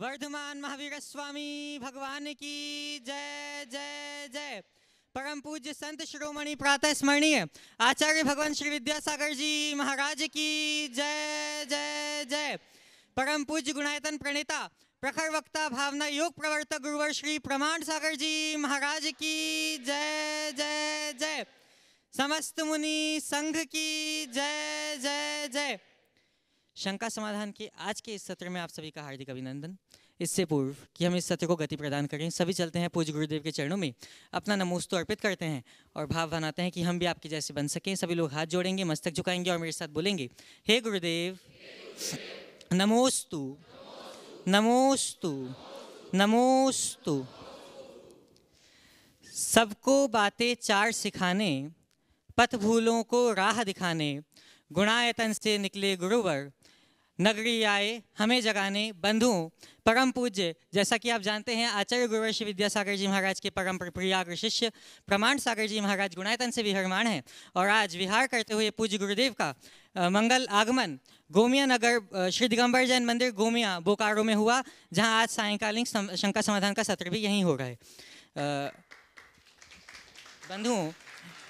वर्धमान महावीर स्वामी भगवान की जय जय जय परम पूज्य संत शिरोमणि प्रातः स्मरणीय आचार्य भगवान श्री विद्यासागर जी महाराज की जय जय जय परम पूज्य गुणायतन प्रणेता प्रखर वक्ता भावना योग प्रवर्तक गुरुवर श्री प्रमाण सागर जी महाराज की जय जय जय समस्त मुनि संघ की जय जय जय शंका समाधान के आज के इस सत्र में आप सभी का हार्दिक अभिनंदन इससे पूर्व कि हम इस सत्र को गति प्रदान करें सभी चलते हैं पूज गुरुदेव के चरणों में अपना नमोस्तु अर्पित करते हैं और भाव बनाते हैं कि हम भी आपके जैसे बन सकें सभी लोग हाथ जोड़ेंगे मस्तक झुकाएंगे और मेरे साथ बोलेंगे हे गुरुदेव नमोस्तु नमोस्तु नमोस्तु सबको बातें चार सिखाने पथ भूलों को राह दिखाने गुणायतन से निकले गुरुवर नगरी आए हमें जगाने बंधु परम पूज्य जैसा कि आप जानते हैं आचार्य गुरुवर्ष विद्यासागर जी महाराज के परम प्रिया शिष्य प्रमाण सागर जी महाराज गुणायतन से विहरमान हैं और आज विहार करते हुए पूज्य गुरुदेव का मंगल आगमन गोमिया नगर श्री दिगंबर जैन मंदिर गोमिया बोकारो में हुआ जहाँ आज सायंकालीन शंका समाधान का सत्र भी यहीं हो रहा है बंधुओं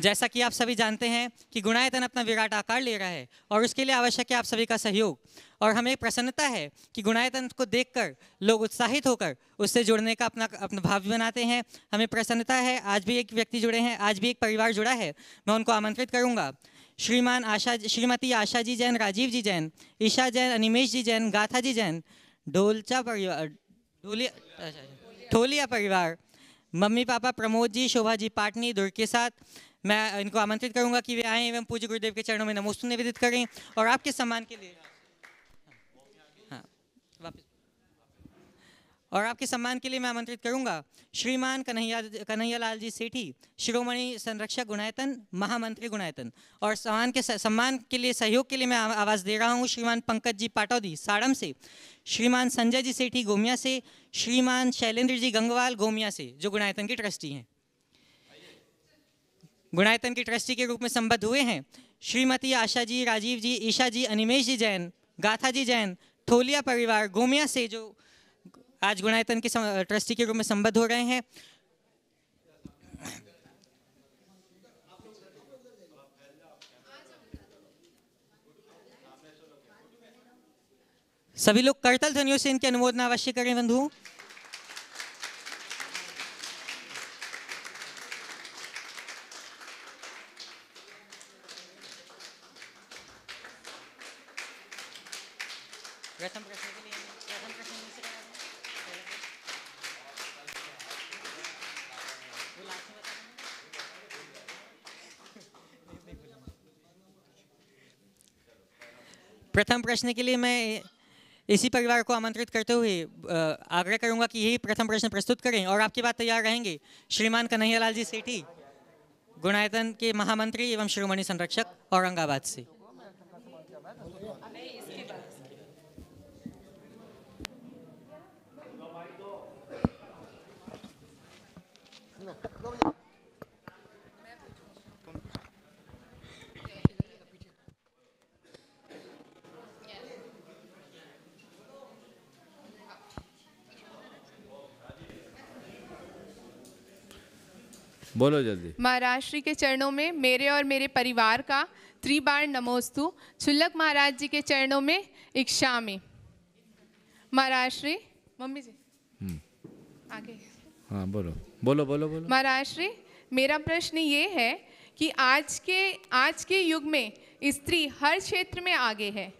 जैसा कि आप सभी जानते हैं कि गुणायतन अपना विराट आकार ले रहा है और उसके लिए आवश्यक है आप सभी का सहयोग और हमें प्रसन्नता है कि गुणायतन को देखकर लोग उत्साहित होकर उससे जुड़ने का अपना अपना भाव बनाते हैं हमें प्रसन्नता है आज भी एक व्यक्ति जुड़े हैं आज भी एक परिवार जुड़ा है मैं उनको आमंत्रित करूँगा श्रीमान आशा श्रीमती आशा जी जैन राजीव जी जैन ईशा जैन अनिमेश जी जैन गाथा जी जैन ढोलचा परिवार ढोलिया ठोलिया अच्छा, अच्छा, परिवार मम्मी पापा प्रमोद जी शोभा जी पाटनी दुर्के साथ मैं इनको आमंत्रित करूंगा कि वे आए एवं पूज्य गुरुदेव के चरणों में नमोस्तु निवेदित करें और आपके सम्मान के लिए हाँ, और आपके सम्मान के लिए मैं आमंत्रित करूंगा श्रीमान कन्हैया कन्हैया लाल जी सेठी शिरोमणि संरक्षक गुणायतन महामंत्री गुणायतन और सम्मान के सम्मान के लिए सहयोग के लिए मैं आवाज़ दे रहा हूं श्रीमान पंकज जी पाटौदी साड़म से श्रीमान संजय जी सेठी गोमिया से श्रीमान शैलेंद्र जी गंगवाल गोमिया से जो गुणायतन के ट्रस्टी हैं गुणायतन के ट्रस्टी के रूप में संबद्ध हुए हैं श्रीमती आशा जी राजीव जी ईशा जी अनिमेश जी जैन गाथा जी जैन थोलिया परिवार गोमिया से जो आज गुणायतन के ट्रस्टी के रूप में संबद्ध हो रहे हैं सभी लोग करतल ध्वनियों से इनके अनुमोदन अवश्य करें बंधु प्रश्न के लिए मैं इसी परिवार को आमंत्रित करते हुए आग्रह करूंगा कि यही प्रथम प्रश्न प्रस्तुत करें और आपकी बात तैयार रहेंगे श्रीमान कन्हैयालाल जी सेठी गुणायतन के महामंत्री एवं श्रोमणी संरक्षक औरंगाबाद से बोलो जल्दी महाराष्ट्र के चरणों में मेरे और मेरे परिवार का त्रिबार नमोस्तु छुल्लक महाराज जी के चरणों में इच्छा में महाराष्ट्र मम्मी जी हम्म। आगे हाँ बोलो बोलो बोलो बोलो महाराष्ट्र मेरा प्रश्न ये है कि आज के आज के युग में स्त्री हर क्षेत्र में आगे है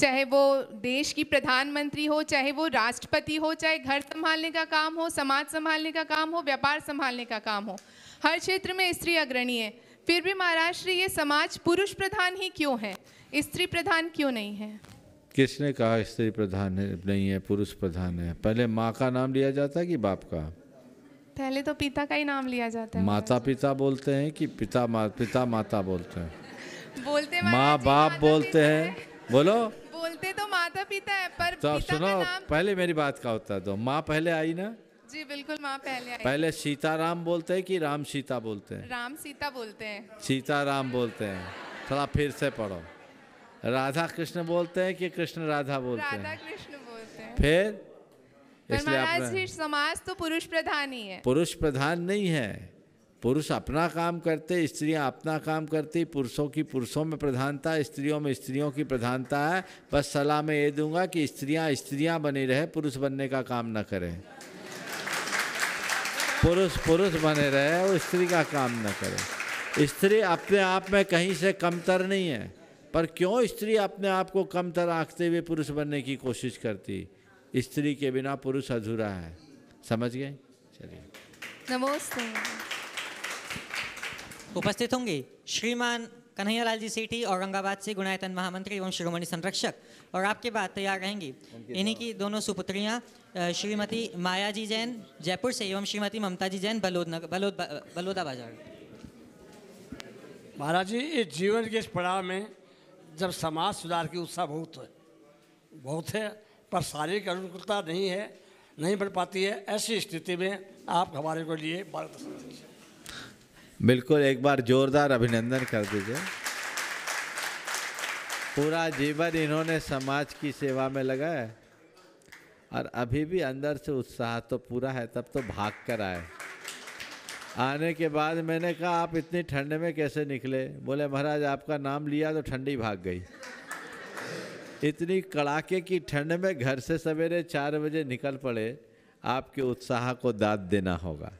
चाहे वो देश की प्रधानमंत्री हो चाहे वो राष्ट्रपति हो चाहे घर संभालने का काम हो समाज संभालने का काम हो व्यापार संभालने का काम हो हर क्षेत्र में स्त्री अग्रणी है फिर भी महाराष्ट्र ये समाज पुरुष प्रधान ही क्यों है स्त्री प्रधान क्यों नहीं है किसने कहा स्त्री प्रधान है नहीं है पुरुष प्रधान है पहले माँ का नाम लिया जाता है कि बाप का पहले तो पिता का ही नाम लिया जाता है माता पिता बोलते हैं कि पिता मा, पिता माता बोलते हैं बोलते माँ बाप बोलते हैं बोलो बोलते तो माता पिता है पर तो पिता सुनो का नाम तो- पहले मेरी बात का होता दो माँ पहले आई ना जी बिल्कुल माँ पहले आई पहले सीता राम बोलते हैं कि राम सीता बोलते हैं राम सीता बोलते हैं सीता राम बोलते हैं थोड़ा फिर से पढ़ो राधा कृष्ण बोलते हैं कि कृष्ण राधा बोलते हैं राधा कृष्ण बोलते हैं फिर समाज तो पुरुष प्रधान ही है पुरुष प्रधान नहीं है पुरुष अपना काम करते स्त्रियां अपना काम करती पुरुषों की पुरुषों में प्रधानता स्त्रियों में स्त्रियों की प्रधानता है बस सलाह में ये दूंगा कि स्त्रियां स्त्रियां बनी रहे पुरुष बनने का काम न करें पुरुष पुरुष बने रहे और स्त्री का काम न करें स्त्री अपने आप में कहीं से कमतर नहीं है पर क्यों स्त्री अपने आप को कमतर आँखते हुए पुरुष बनने की कोशिश करती स्त्री के बिना पुरुष अधूरा है समझ गए चलिए नमस्ते उपस्थित होंगे श्रीमान कन्हैयालाल जी सेठी औरंगाबाद से गुणायतन महामंत्री एवं शिरोमणि संरक्षक और आपके बाद तैयार रहेंगी इन्हीं की दोनों सुपुत्रियाँ श्रीमती माया जी जैन जयपुर से एवं श्रीमती ममता जी जैन बलोद बलोद बलोदा बाजार महाराज जी इस जीवन के इस पड़ाव में जब समाज सुधार की उत्साह बहुत है बहुत है पर शारीरिक अनुकूलता नहीं है नहीं बढ़ पाती है ऐसी स्थिति में आप हमारे को लिए मार्गदर्शन बिल्कुल एक बार जोरदार अभिनंदन कर दीजिए पूरा जीवन इन्होंने समाज की सेवा में लगाया और अभी भी अंदर से उत्साह तो पूरा है तब तो भाग कर आए आने के बाद मैंने कहा आप इतनी ठंड में कैसे निकले बोले महाराज आपका नाम लिया तो ठंडी भाग गई इतनी कड़ाके की ठंड में घर से सवेरे चार बजे निकल पड़े आपके उत्साह को दाद देना होगा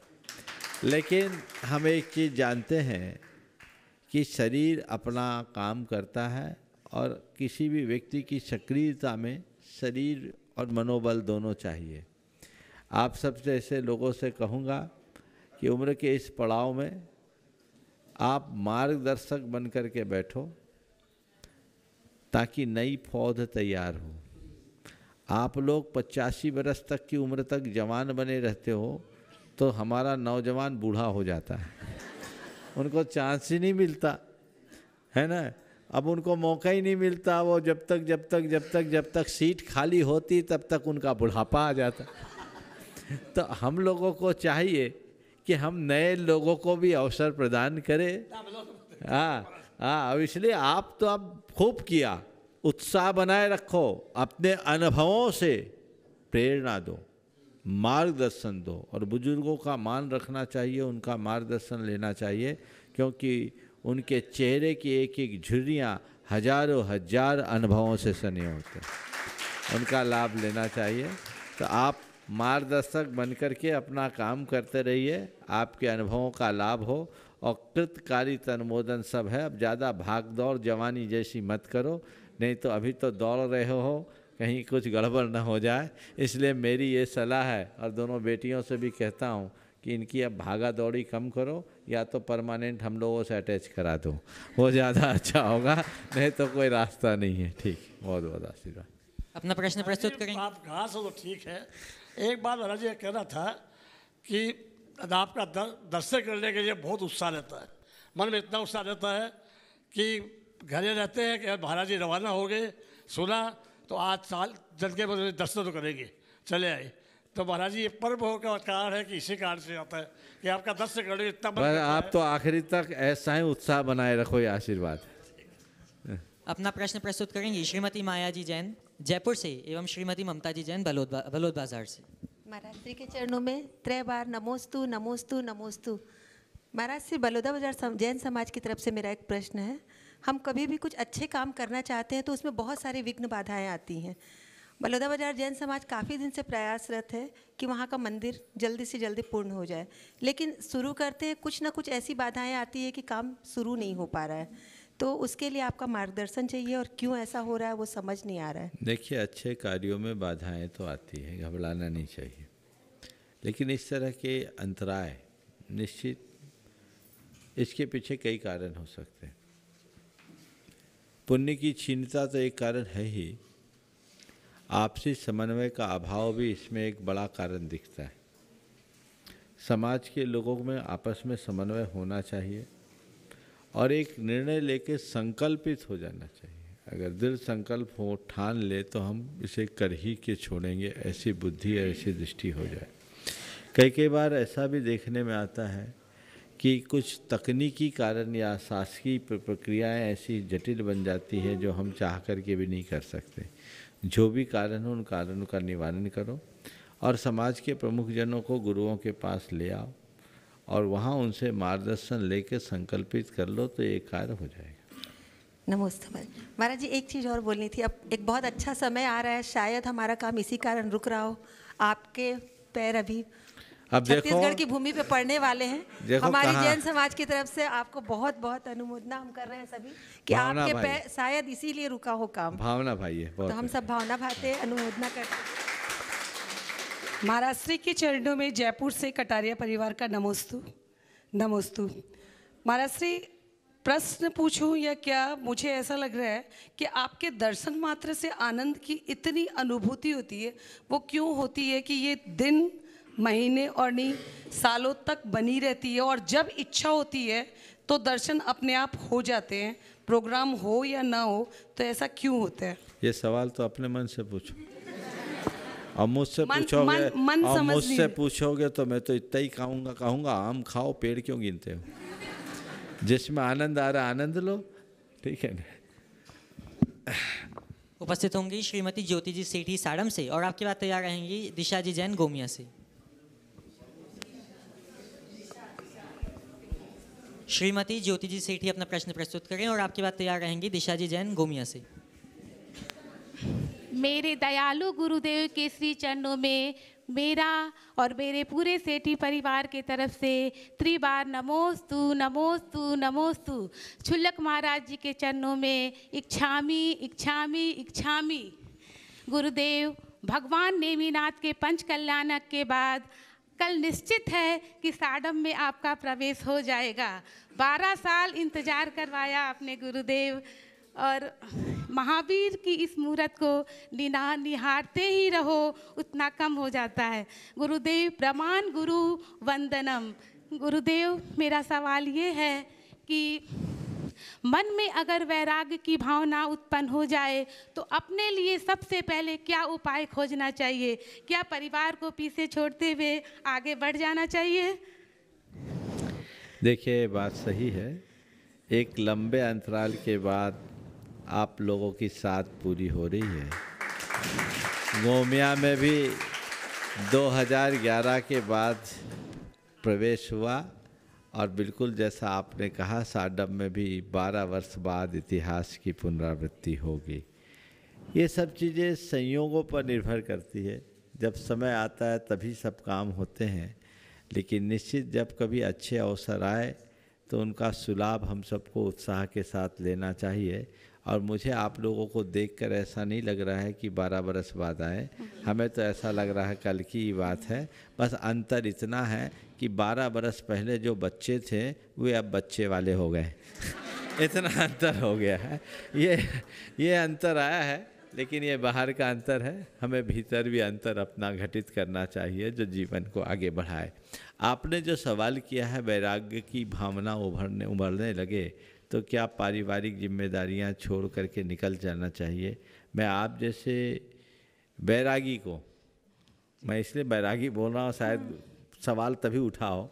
लेकिन हम एक चीज़ जानते हैं कि शरीर अपना काम करता है और किसी भी व्यक्ति की सक्रियता में शरीर और मनोबल दोनों चाहिए आप सब जैसे लोगों से कहूँगा कि उम्र के इस पड़ाव में आप मार्गदर्शक बन कर के बैठो ताकि नई पौध तैयार हो आप लोग पचासी बरस तक की उम्र तक जवान बने रहते हो तो हमारा नौजवान बूढ़ा हो जाता है उनको चांस ही नहीं मिलता है ना अब उनको मौका ही नहीं मिलता वो जब तक जब तक जब तक जब तक सीट खाली होती तब तक उनका बुढ़ापा आ जाता तो हम लोगों को चाहिए कि हम नए लोगों को भी अवसर प्रदान करें हाँ हाँ अब इसलिए आप तो अब खूब किया उत्साह बनाए रखो अपने अनुभवों से प्रेरणा दो मार्गदर्शन दो और बुजुर्गों का मान रखना चाहिए उनका मार्गदर्शन लेना चाहिए क्योंकि उनके चेहरे की एक एक झुर्रियाँ हजारों हजार अनुभवों से सने होते हैं उनका लाभ लेना चाहिए तो आप मार्गदर्शक बनकर के अपना काम करते रहिए आपके अनुभवों का लाभ हो और कृतकारी तनमोदन सब है अब ज़्यादा भाग दौड़ जवानी जैसी मत करो नहीं तो अभी तो दौड़ रहे हो कहीं कुछ गड़बड़ ना हो जाए इसलिए मेरी ये सलाह है और दोनों बेटियों से भी कहता हूँ कि इनकी अब भागा दौड़ी कम करो या तो परमानेंट हम लोगों से अटैच करा दो वो ज़्यादा अच्छा होगा नहीं तो कोई रास्ता नहीं है ठीक बहुत बहुत आशीर्वाद अपना प्रश्न प्रस्तुत करें आप कहाँ से तो ठीक है एक बात महाराज कह कहना था कि आपका दर्शन करने के लिए बहुत उत्साह रहता है मन में इतना उत्साह रहता है कि घरे रहते हैं कि महाराज जी रवाना हो गए सुना तो आज साल जल के बदले दस्तों तो करेंगे चले आए तो महाराज जी ये पर्व हो का कारण है कि इसी कारण से आता है कि आपका दस से करोड़ इतना पर आप तो आखिरी तक ऐसा ही उत्साह बनाए रखो ये आशीर्वाद अपना प्रश्न प्रस्तुत करेंगे श्रीमती माया जी जैन जयपुर से एवं श्रीमती ममता जी जैन बलोद बलोद बाजार से महाराज श्री के चरणों में त्रय बार नमोस्तु नमोस्तु नमोस्तु महाराज श्री बलोदा बाजार जैन समाज की तरफ से मेरा एक प्रश्न है हम कभी भी कुछ अच्छे काम करना चाहते हैं तो उसमें बहुत सारी विघ्न बाधाएँ आती हैं बलौदा बाजार जैन समाज काफ़ी दिन से प्रयासरत है कि वहाँ का मंदिर जल्दी से जल्दी पूर्ण हो जाए लेकिन शुरू करते हैं कुछ ना कुछ ऐसी बाधाएं आती है कि काम शुरू नहीं हो पा रहा है तो उसके लिए आपका मार्गदर्शन चाहिए और क्यों ऐसा हो रहा है वो समझ नहीं आ रहा है देखिए अच्छे कार्यों में बाधाएँ तो आती है घबराना नहीं चाहिए लेकिन इस तरह के अंतराय निश्चित इसके पीछे कई कारण हो सकते हैं पुण्य की छीनता तो एक कारण है ही आपसी समन्वय का अभाव भी इसमें एक बड़ा कारण दिखता है समाज के लोगों में आपस में समन्वय होना चाहिए और एक निर्णय लेके संकल्पित हो जाना चाहिए अगर दृढ़ संकल्प हो ठान ले तो हम इसे कर ही के छोड़ेंगे ऐसी बुद्धि ऐसी दृष्टि हो जाए कई कई बार ऐसा भी देखने में आता है कि कुछ तकनीकी कारण या शासकीय प्रक्रियाएं ऐसी जटिल बन जाती है जो हम चाह कर के भी नहीं कर सकते जो भी कारण हो उन कारणों का निवारण करो और समाज के प्रमुख जनों को गुरुओं के पास ले आओ और वहाँ उनसे मार्गदर्शन लेकर संकल्पित कर लो तो ये कार्य हो जाएगा नमोस्तमल महाराज जी एक चीज़ और बोलनी थी अब एक बहुत अच्छा समय आ रहा है शायद हमारा काम इसी कारण रुक रहा हो आपके पैर अभी अब छत्तीसगढ़ की भूमि पे पढ़ने वाले हैं हमारी जैन समाज की तरफ से आपको बहुत बहुत अनुमोदना हम कर रहे हैं सभी कि आपके पे शायद इसीलिए रुका हो काम भावना भाई है तो हम सब भावना भाते अनुमोदना करते महाराष्ट्र के चरणों में जयपुर से कटारिया परिवार का नमोस्तु नमोस्तु महाराष्ट्री प्रश्न पूछूं या क्या मुझे ऐसा लग रहा है कि आपके दर्शन मात्र से आनंद की इतनी अनुभूति होती है वो क्यों होती है कि ये दिन महीने और नहीं सालों तक बनी रहती है और जब इच्छा होती है तो दर्शन अपने आप हो जाते हैं प्रोग्राम हो या ना हो तो ऐसा क्यों होता है ये सवाल तो अपने मन से पूछो और मुझसे पूछोगे अब मुझसे पूछोगे तो मैं तो इतना ही कहूँगा कहूँगा आम खाओ पेड़ क्यों गिनते हो जिसमें आनंद आ रहा आनंद लो ठीक है उपस्थित होंगी श्रीमती ज्योति जी सेठी साड़म से और आपकी बात तैयार रहेंगी दिशा जी जैन गोमिया से श्रीमती ज्योति जी सेठी अपना प्रश्न प्रस्तुत करें और आपकी बात तैयार रहेंगी दिशा जी जैन गोमिया से मेरे दयालु गुरुदेव के श्री चरणों में मेरा और मेरे पूरे सेठी परिवार के तरफ से त्रिबार नमोस्तु नमोस्तु नमोस्तु छुल्लक महाराज जी के चरणों में इच्छामी इच्छामी इच्छामी गुरुदेव भगवान नेमीनाथ के पंच कल्याणक के बाद कल निश्चित है कि साडम में आपका प्रवेश हो जाएगा बारह साल इंतजार करवाया आपने गुरुदेव और महावीर की इस मूर्त को निना निहारते ही रहो उतना कम हो जाता है गुरुदेव प्रमाण गुरु वंदनम गुरुदेव मेरा सवाल ये है कि मन में अगर वैराग्य की भावना उत्पन्न हो जाए तो अपने लिए सबसे पहले क्या उपाय खोजना चाहिए क्या परिवार को पीछे छोड़ते हुए आगे बढ़ जाना चाहिए देखिए बात सही है एक लंबे अंतराल के बाद आप लोगों की साथ पूरी हो रही है गोमिया में भी 2011 के बाद प्रवेश हुआ और बिल्कुल जैसा आपने कहा साडम में भी 12 वर्ष बाद इतिहास की पुनरावृत्ति होगी ये सब चीज़ें संयोगों पर निर्भर करती है जब समय आता है तभी सब काम होते हैं लेकिन निश्चित जब कभी अच्छे अवसर आए तो उनका सुलाभ हम सबको उत्साह के साथ लेना चाहिए और मुझे आप लोगों को देखकर ऐसा नहीं लग रहा है कि बारह बरस बाद आए हमें तो ऐसा लग रहा है कल की ही बात है बस अंतर इतना है कि बारह बरस पहले जो बच्चे थे वे अब बच्चे वाले हो गए इतना अंतर हो गया है ये ये अंतर आया है लेकिन ये बाहर का अंतर है हमें भीतर भी अंतर अपना घटित करना चाहिए जो जीवन को आगे बढ़ाए आपने जो सवाल किया है वैराग्य की भावना उभरने उभरने लगे तो क्या पारिवारिक जिम्मेदारियां छोड़ करके निकल जाना चाहिए मैं आप जैसे बैरागी को मैं इसलिए बैरागी बोल रहा हूँ शायद सवाल तभी उठाओ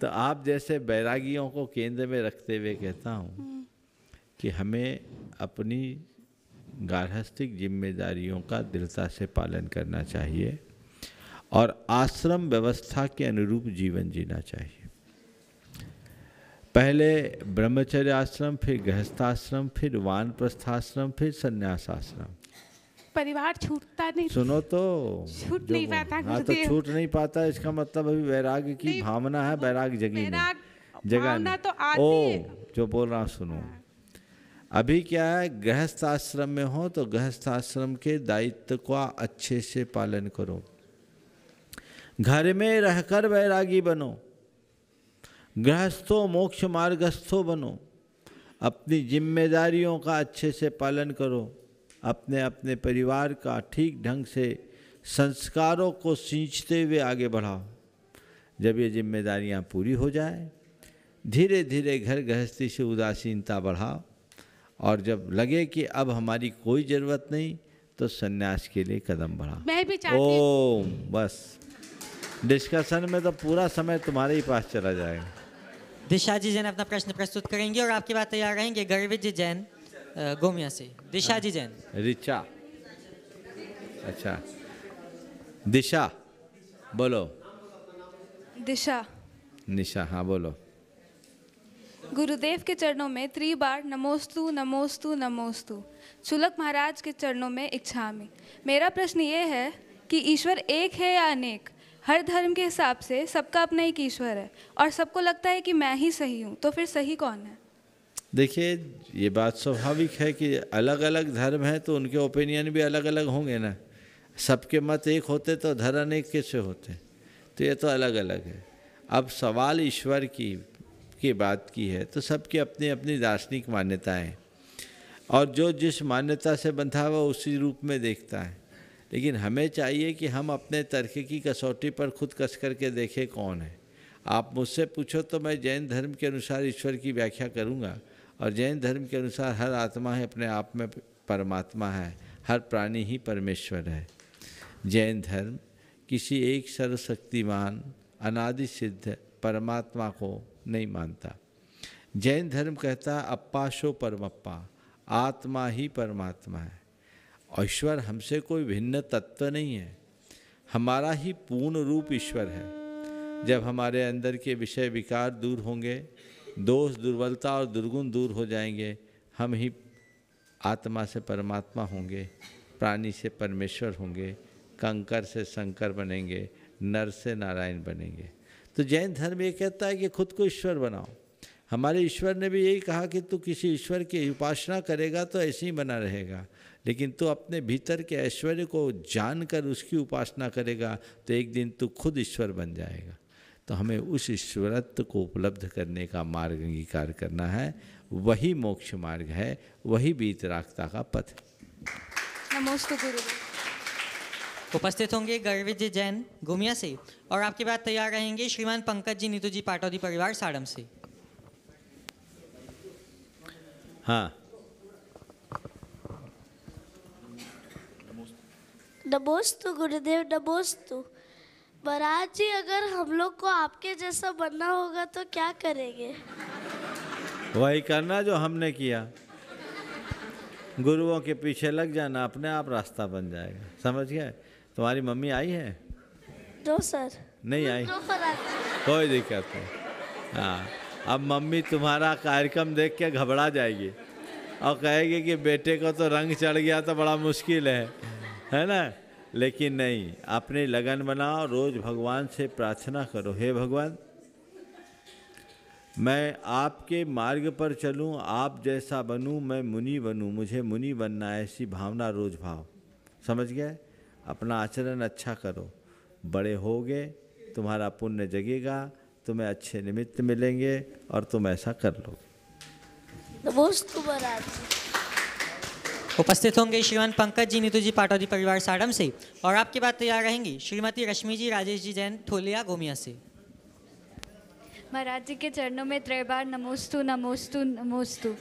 तो आप जैसे बैरागियों को केंद्र में रखते हुए कहता हूँ कि हमें अपनी गार्हस्थिक जिम्मेदारियों का दृढ़ता से पालन करना चाहिए और आश्रम व्यवस्था के अनुरूप जीवन जीना चाहिए पहले ब्रह्मचर्य आश्रम फिर गृहस्थाश्रम फिर वानप्रस्थाश्रम फिर संन्यासाश्रम परिवार छूटता नहीं सुनो तो छूट नहीं पाता हाँ तो छूट नहीं पाता इसका मतलब अभी वैराग्य की भावना है वैराग जगी में जगह तो ओ जो बोल रहा सुनो अभी क्या है गृहस्थ आश्रम में हो तो गृहस्थ आश्रम के दायित्व का अच्छे से पालन करो घर में रहकर वैरागी बनो गृहस्थो मोक्ष मार्गस्थो बनो अपनी जिम्मेदारियों का अच्छे से पालन करो अपने अपने परिवार का ठीक ढंग से संस्कारों को सींचते हुए आगे बढ़ाओ जब ये जिम्मेदारियाँ पूरी हो जाए धीरे धीरे घर गृहस्थी से उदासीनता बढ़ाओ और जब लगे कि अब हमारी कोई ज़रूरत नहीं तो सन्यास के लिए कदम बढ़ाओ मैं भी ओम बस डिस्कशन में तो पूरा समय तुम्हारे ही पास चला जाएगा दिशा जी जैन अपना प्रश्न प्रस्तुत करेंगे और आपके बाद तैयार रहेंगे गर्वित जी जैन गोमिया से दिशा हाँ। जी जैन रिचा अच्छा दिशा बोलो दिशा निशा हाँ बोलो गुरुदेव के चरणों में त्री बार नमोस्तु नमोस्तु नमोस्तु चुलक महाराज के चरणों में इच्छा में मेरा प्रश्न ये है कि ईश्वर एक है या अनेक हर धर्म के हिसाब से सबका अपना एक ईश्वर है और सबको लगता है कि मैं ही सही हूँ तो फिर सही कौन है देखिए ये बात स्वाभाविक है कि अलग अलग धर्म हैं तो उनके ओपिनियन भी अलग अलग होंगे ना सबके मत एक होते तो धर्म अनेक कैसे होते तो ये तो अलग अलग है अब सवाल ईश्वर की की बात की है तो सबकी अपनी अपनी दार्शनिक मान्यताएँ और जो जिस मान्यता से बंधा हुआ उसी रूप में देखता है लेकिन हमें चाहिए कि हम अपने तर्क की कसौटी पर खुद कस करके देखें कौन है आप मुझसे पूछो तो मैं जैन धर्म के अनुसार ईश्वर की व्याख्या करूँगा और जैन धर्म के अनुसार हर आत्मा है अपने आप में परमात्मा है हर प्राणी ही परमेश्वर है जैन धर्म किसी एक सर्वशक्तिमान अनादि सिद्ध परमात्मा को नहीं मानता जैन धर्म कहता अप्पा शो परमप्पा आत्मा ही परमात्मा है ईश्वर हमसे कोई भिन्न तत्व नहीं है हमारा ही पूर्ण रूप ईश्वर है जब हमारे अंदर के विषय विकार दूर होंगे दोष दुर्बलता और दुर्गुण दूर हो जाएंगे हम ही आत्मा से परमात्मा होंगे प्राणी से परमेश्वर होंगे कंकर से शंकर बनेंगे नर से नारायण बनेंगे तो जैन धर्म ये कहता है कि खुद को ईश्वर बनाओ हमारे ईश्वर ने भी यही कहा कि तू किसी ईश्वर की उपासना करेगा तो ऐसे ही बना रहेगा लेकिन तू अपने भीतर के ऐश्वर्य को जानकर उसकी उपासना करेगा तो एक दिन तू खुद ईश्वर बन जाएगा तो हमें उस ईश्वरत्व को उपलब्ध करने का मार्ग अंगीकार करना है वही मोक्ष मार्ग है वही बीतरागता का पथ नमस्ते गुरु उपस्थित होंगे गर्वित जी जैन गुमिया से और आपके बाद तैयार रहेंगे श्रीमान पंकज जी नीतू जी पाटौदी परिवार साड़म से हाँ नमोस्तु गुरुदेव नमोस्तु महाराज जी अगर हम लोग को आपके जैसा बनना होगा तो क्या करेंगे वही करना जो हमने किया गुरुओं के पीछे लग जाना अपने आप रास्ता बन जाएगा समझ गए तुम्हारी मम्मी आई है दो सर नहीं आई कोई दिक्कत नहीं हाँ अब मम्मी तुम्हारा कार्यक्रम देख के घबरा जाएगी और कहेगी कि बेटे को तो रंग चढ़ गया तो बड़ा मुश्किल है है ना लेकिन नहीं अपने लगन बनाओ रोज भगवान से प्रार्थना करो हे भगवान मैं आपके मार्ग पर चलूं आप जैसा बनूं मैं मुनि बनूं मुझे मुनि बनना है ऐसी भावना रोज भाव समझ गए अपना आचरण अच्छा करो बड़े होगे तुम्हारा पुण्य जगेगा तुम्हें अच्छे निमित्त मिलेंगे और तुम ऐसा कर लोगे तो उपस्थित होंगे श्रीमान पंकज जी नीतू जी पाटौदी परिवार साडम से और आपकी बात तैयार रहेंगी श्रीमती रश्मि जी राजेश जी जैन थोलिया गोमिया से महाराज जी के चरणों में त्रय बार नमोस्तु नमोस्तु नमोस्तु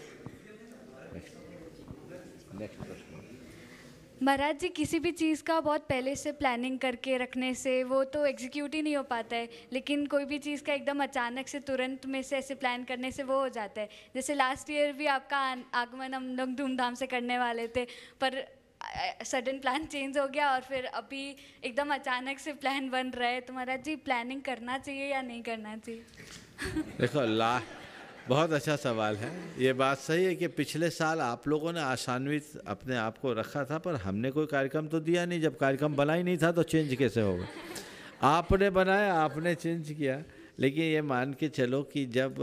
question. महाराज जी किसी भी चीज़ का बहुत पहले से प्लानिंग करके रखने से वो तो एग्जीक्यूट ही नहीं हो पाता है लेकिन कोई भी चीज़ का एकदम अचानक से तुरंत में से ऐसे प्लान करने से वो हो जाता है जैसे लास्ट ईयर भी आपका आगमन हम लोग धूमधाम से करने वाले थे पर सडन प्लान चेंज हो गया और फिर अभी एकदम अचानक से प्लान बन रहा है तो महाराज जी प्लानिंग करना चाहिए या नहीं करना चाहिए देखो लास्ट बहुत अच्छा सवाल है ये बात सही है कि पिछले साल आप लोगों ने आसानवित अपने आप को रखा था पर हमने कोई कार्यक्रम तो दिया नहीं जब कार्यक्रम बना ही नहीं था तो चेंज कैसे होगा आपने बनाया आपने चेंज किया लेकिन ये मान के चलो कि जब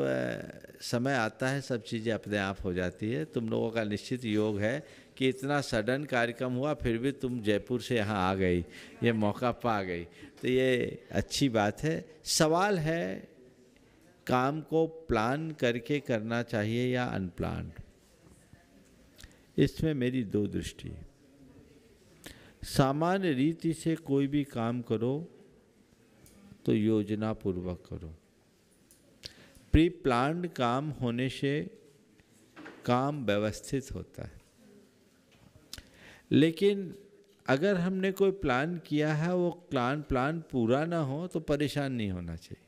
समय आता है सब चीज़ें अपने आप हो जाती है तुम लोगों का निश्चित योग है कि इतना सडन कार्यक्रम हुआ फिर भी तुम जयपुर से यहाँ आ गई ये मौका पा गई तो ये अच्छी बात है सवाल है काम को प्लान करके करना चाहिए या अनप्लान इसमें मेरी दो दृष्टि सामान्य रीति से कोई भी काम करो तो योजना पूर्वक करो प्री प्लान काम होने से काम व्यवस्थित होता है लेकिन अगर हमने कोई प्लान किया है वो प्लान प्लान पूरा ना हो तो परेशान नहीं होना चाहिए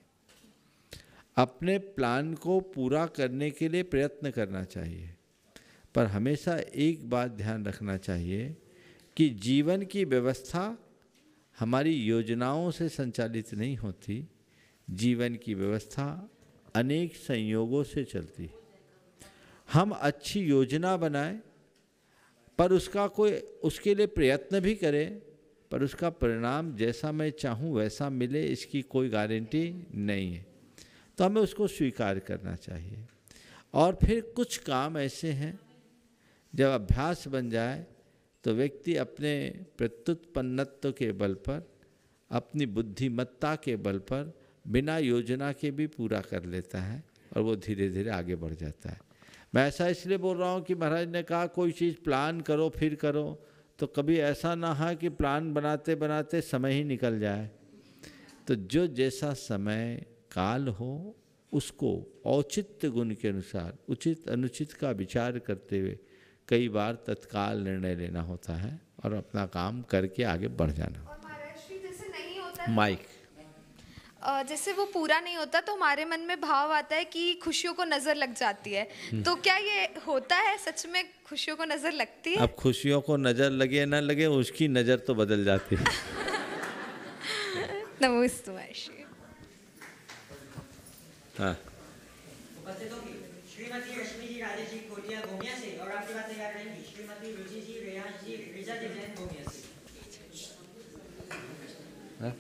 अपने प्लान को पूरा करने के लिए प्रयत्न करना चाहिए पर हमेशा एक बात ध्यान रखना चाहिए कि जीवन की व्यवस्था हमारी योजनाओं से संचालित नहीं होती जीवन की व्यवस्था अनेक संयोगों से चलती हम अच्छी योजना बनाएं पर उसका कोई उसके लिए प्रयत्न भी करें पर उसका परिणाम जैसा मैं चाहूँ वैसा मिले इसकी कोई गारंटी नहीं है तो हमें उसको स्वीकार करना चाहिए और फिर कुछ काम ऐसे हैं जब अभ्यास बन जाए तो व्यक्ति अपने प्रत्युत्पन्नत्व के बल पर अपनी बुद्धिमत्ता के बल पर बिना योजना के भी पूरा कर लेता है और वो धीरे धीरे आगे बढ़ जाता है मैं ऐसा इसलिए बोल रहा हूँ कि महाराज ने कहा कोई चीज़ प्लान करो फिर करो तो कभी ऐसा ना है कि प्लान बनाते बनाते समय ही निकल जाए तो जो जैसा समय काल हो उसको औचित्य गुण के अनुसार उचित अनुचित का विचार करते हुए कई बार तत्काल निर्णय लेना होता है और अपना काम करके आगे बढ़ जाना माइक जैसे वो पूरा नहीं होता तो हमारे मन में भाव आता है कि खुशियों को नज़र लग जाती है हम्म। तो क्या ये होता है सच में खुशियों को नज़र लगती है अब खुशियों को नज़र लगे ना लगे उसकी नज़र तो बदल जाती है नमस्ते हाँ। हाँ।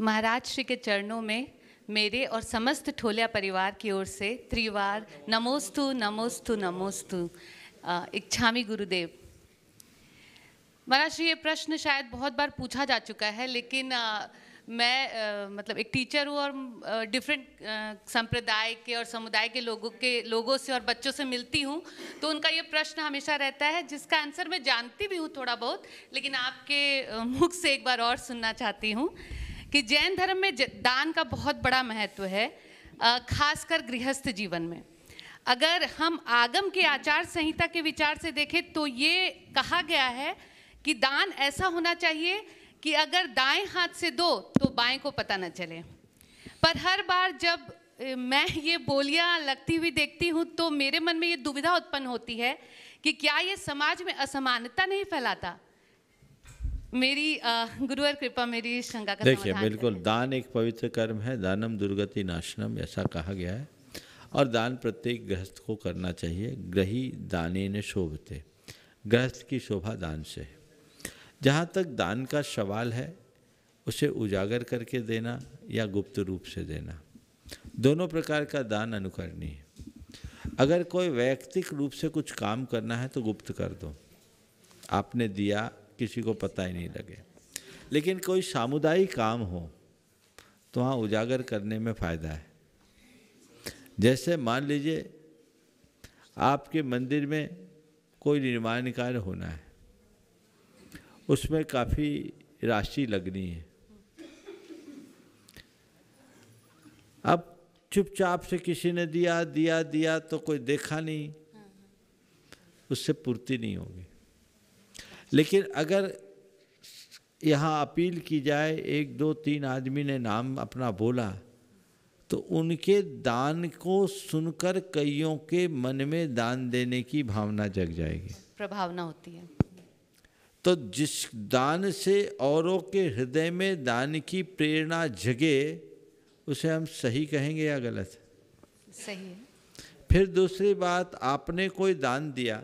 महाराज श्री के चरणों में मेरे और समस्त ठोलिया परिवार की ओर से त्रिवार नमोस्तु नमोस्तु नमोस्तु इच्छामी गुरुदेव महाराज जी ये प्रश्न शायद बहुत बार पूछा जा चुका है लेकिन आ, मैं आ, मतलब एक टीचर हूँ और डिफरेंट संप्रदाय के और समुदाय के लोगों के लोगों से और बच्चों से मिलती हूँ तो उनका ये प्रश्न हमेशा रहता है जिसका आंसर मैं जानती भी हूँ थोड़ा बहुत लेकिन आपके मुख से एक बार और सुनना चाहती हूँ कि जैन धर्म में दान का बहुत बड़ा महत्व है खासकर गृहस्थ जीवन में अगर हम आगम के आचार संहिता के विचार से देखें तो ये कहा गया है कि दान ऐसा होना चाहिए कि अगर दाएं हाथ से दो तो बाएं को पता न चले पर हर बार जब मैं ये बोलियां लगती हुई देखती हूँ तो मेरे मन में ये दुविधा उत्पन्न होती है कि क्या ये समाज में असमानता नहीं फैलाता मेरी गुरुवर कृपा मेरी शंका का देखिए बिल्कुल दान एक पवित्र कर्म है दानम दुर्गति नाशनम ऐसा कहा गया है और दान प्रत्येक गृहस्थ को करना चाहिए ग्रही दाने ने शोभते गृहस्थ की शोभा दान से है जहाँ तक दान का सवाल है उसे उजागर करके देना या गुप्त रूप से देना दोनों प्रकार का दान अनुकरणीय है अगर कोई वैयक्तिक रूप से कुछ काम करना है तो गुप्त कर दो आपने दिया किसी को पता ही नहीं लगे लेकिन कोई सामुदायिक काम हो तो वहाँ उजागर करने में फ़ायदा है जैसे मान लीजिए आपके मंदिर में कोई निर्माण कार्य होना है उसमें काफ़ी राशि लगनी है अब चुपचाप से किसी ने दिया दिया दिया तो कोई देखा नहीं उससे पूर्ति नहीं होगी लेकिन अगर यहाँ अपील की जाए एक दो तीन आदमी ने नाम अपना बोला तो उनके दान को सुनकर कईयों के मन में दान देने की भावना जग जाएगी प्रभावना होती है तो जिस दान से औरों के हृदय में दान की प्रेरणा जगे उसे हम सही कहेंगे या गलत सही है फिर दूसरी बात आपने कोई दान दिया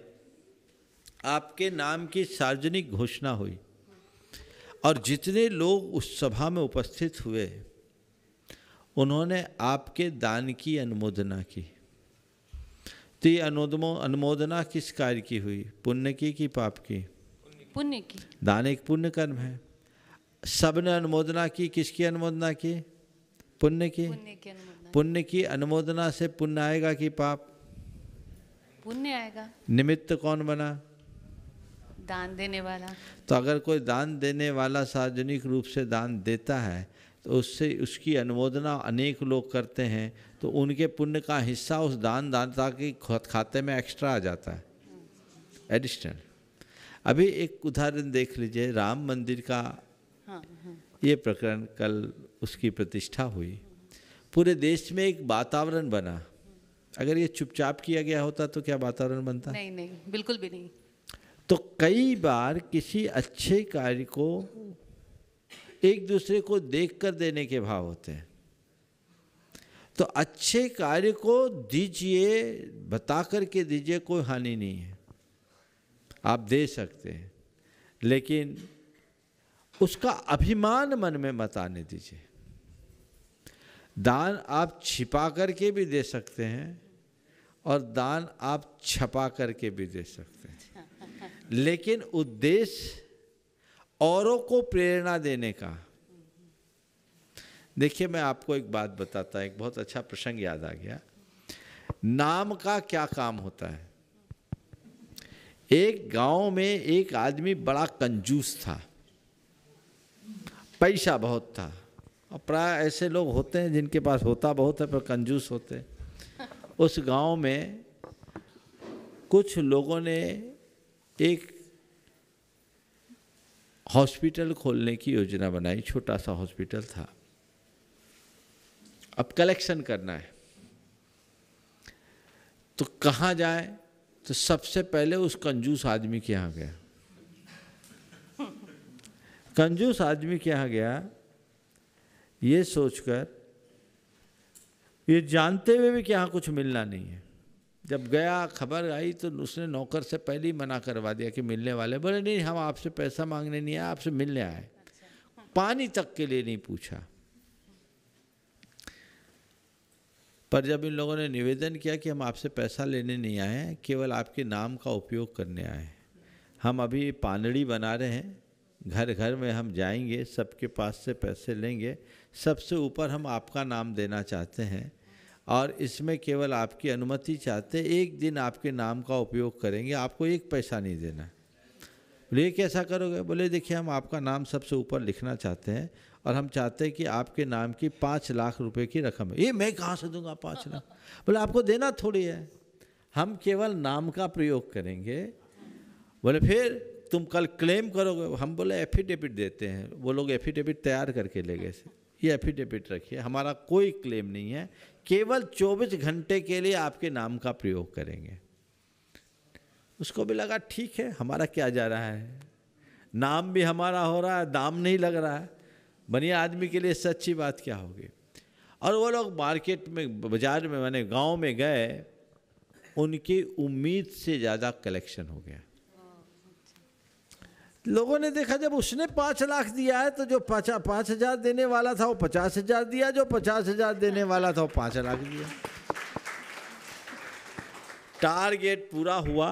आपके नाम की सार्वजनिक घोषणा हुई और जितने लोग उस सभा में उपस्थित हुए उन्होंने आपके दान की अनुमोदना की तो ये अनुमोदना किस कार्य की हुई पुण्य की कि पाप की पुण्य की दान एक पुण्य कर्म है सब ने अनुमोदना की किसकी अनुमोदना की पुण्य की पुण्य की अनुमोदना से पुण्य आएगा कि पाप पुण्य आएगा निमित्त कौन बना दान देने वाला तो अगर कोई दान देने वाला सार्वजनिक रूप से दान देता है तो उससे उसकी अनुमोदना अनेक लोग करते हैं तो उनके पुण्य का हिस्सा उस दान दानता के खाते में एक्स्ट्रा आ जाता है एडिशनल अभी एक उदाहरण देख लीजिए राम मंदिर का हाँ, हाँ। ये प्रकरण कल उसकी प्रतिष्ठा हुई पूरे देश में एक वातावरण बना अगर ये चुपचाप किया गया होता तो क्या वातावरण बनता नहीं नहीं बिल्कुल भी नहीं तो कई बार किसी अच्छे कार्य को एक दूसरे को देख कर देने के भाव होते हैं तो अच्छे कार्य को दीजिए बता करके दीजिए कोई हानि नहीं है आप दे सकते हैं लेकिन उसका अभिमान मन में मत आने दीजिए दान आप छिपा करके भी दे सकते हैं और दान आप छपा करके भी दे सकते हैं लेकिन उद्देश्य औरों को प्रेरणा देने का देखिए मैं आपको एक बात बताता एक बहुत अच्छा प्रसंग याद आ गया नाम का क्या काम होता है एक गांव में एक आदमी बड़ा कंजूस था पैसा बहुत था और प्राय ऐसे लोग होते हैं जिनके पास होता बहुत है पर कंजूस होते हैं उस गांव में कुछ लोगों ने एक हॉस्पिटल खोलने की योजना बनाई छोटा सा हॉस्पिटल था अब कलेक्शन करना है तो कहाँ जाए तो सबसे पहले उस कंजूस आदमी के यहाँ गया कंजूस आदमी के यहाँ गया ये सोचकर ये जानते हुए भी कि यहाँ कुछ मिलना नहीं है जब गया खबर आई तो उसने नौकर से पहले ही मना करवा दिया कि मिलने वाले बोले नहीं हम आपसे पैसा मांगने नहीं आए आपसे मिलने आए अच्छा। पानी तक के लिए नहीं पूछा पर जब इन लोगों ने निवेदन किया कि हम आपसे पैसा लेने नहीं आए हैं केवल आपके नाम का उपयोग करने आए हैं हम अभी पानड़ी बना रहे हैं घर घर में हम जाएंगे सबके पास से पैसे लेंगे सबसे ऊपर हम आपका नाम देना चाहते हैं और इसमें केवल आपकी अनुमति चाहते एक दिन आपके नाम का उपयोग करेंगे आपको एक पैसा नहीं देना बोले कैसा करोगे बोले देखिए हम आपका नाम सबसे ऊपर लिखना चाहते हैं और हम चाहते हैं कि आपके नाम की पाँच लाख रुपए की रकम है ये मैं कहाँ से दूंगा पाँच लाख बोले आपको देना थोड़ी है हम केवल नाम का प्रयोग करेंगे बोले फिर तुम कल क्लेम करोगे हम बोले एफिडेविट देते हैं वो लोग एफिडेविट तैयार करके ले गए ये एफिडेविट रखिए हमारा कोई क्लेम नहीं है केवल 24 घंटे के लिए आपके नाम का प्रयोग करेंगे उसको भी लगा ठीक है हमारा क्या जा रहा है नाम भी हमारा हो रहा है दाम नहीं लग रहा है बनिया आदमी के लिए सच्ची बात क्या होगी और वो लोग मार्केट में बाज़ार में मैंने गांव में गए उनकी उम्मीद से ज़्यादा कलेक्शन हो गया लोगों ने देखा जब उसने पाँच लाख दिया है तो जो पचा पाँच हज़ार देने वाला था वो पचास हज़ार दिया जो पचास हज़ार देने वाला था वो पाँच लाख दिया टारगेट पूरा हुआ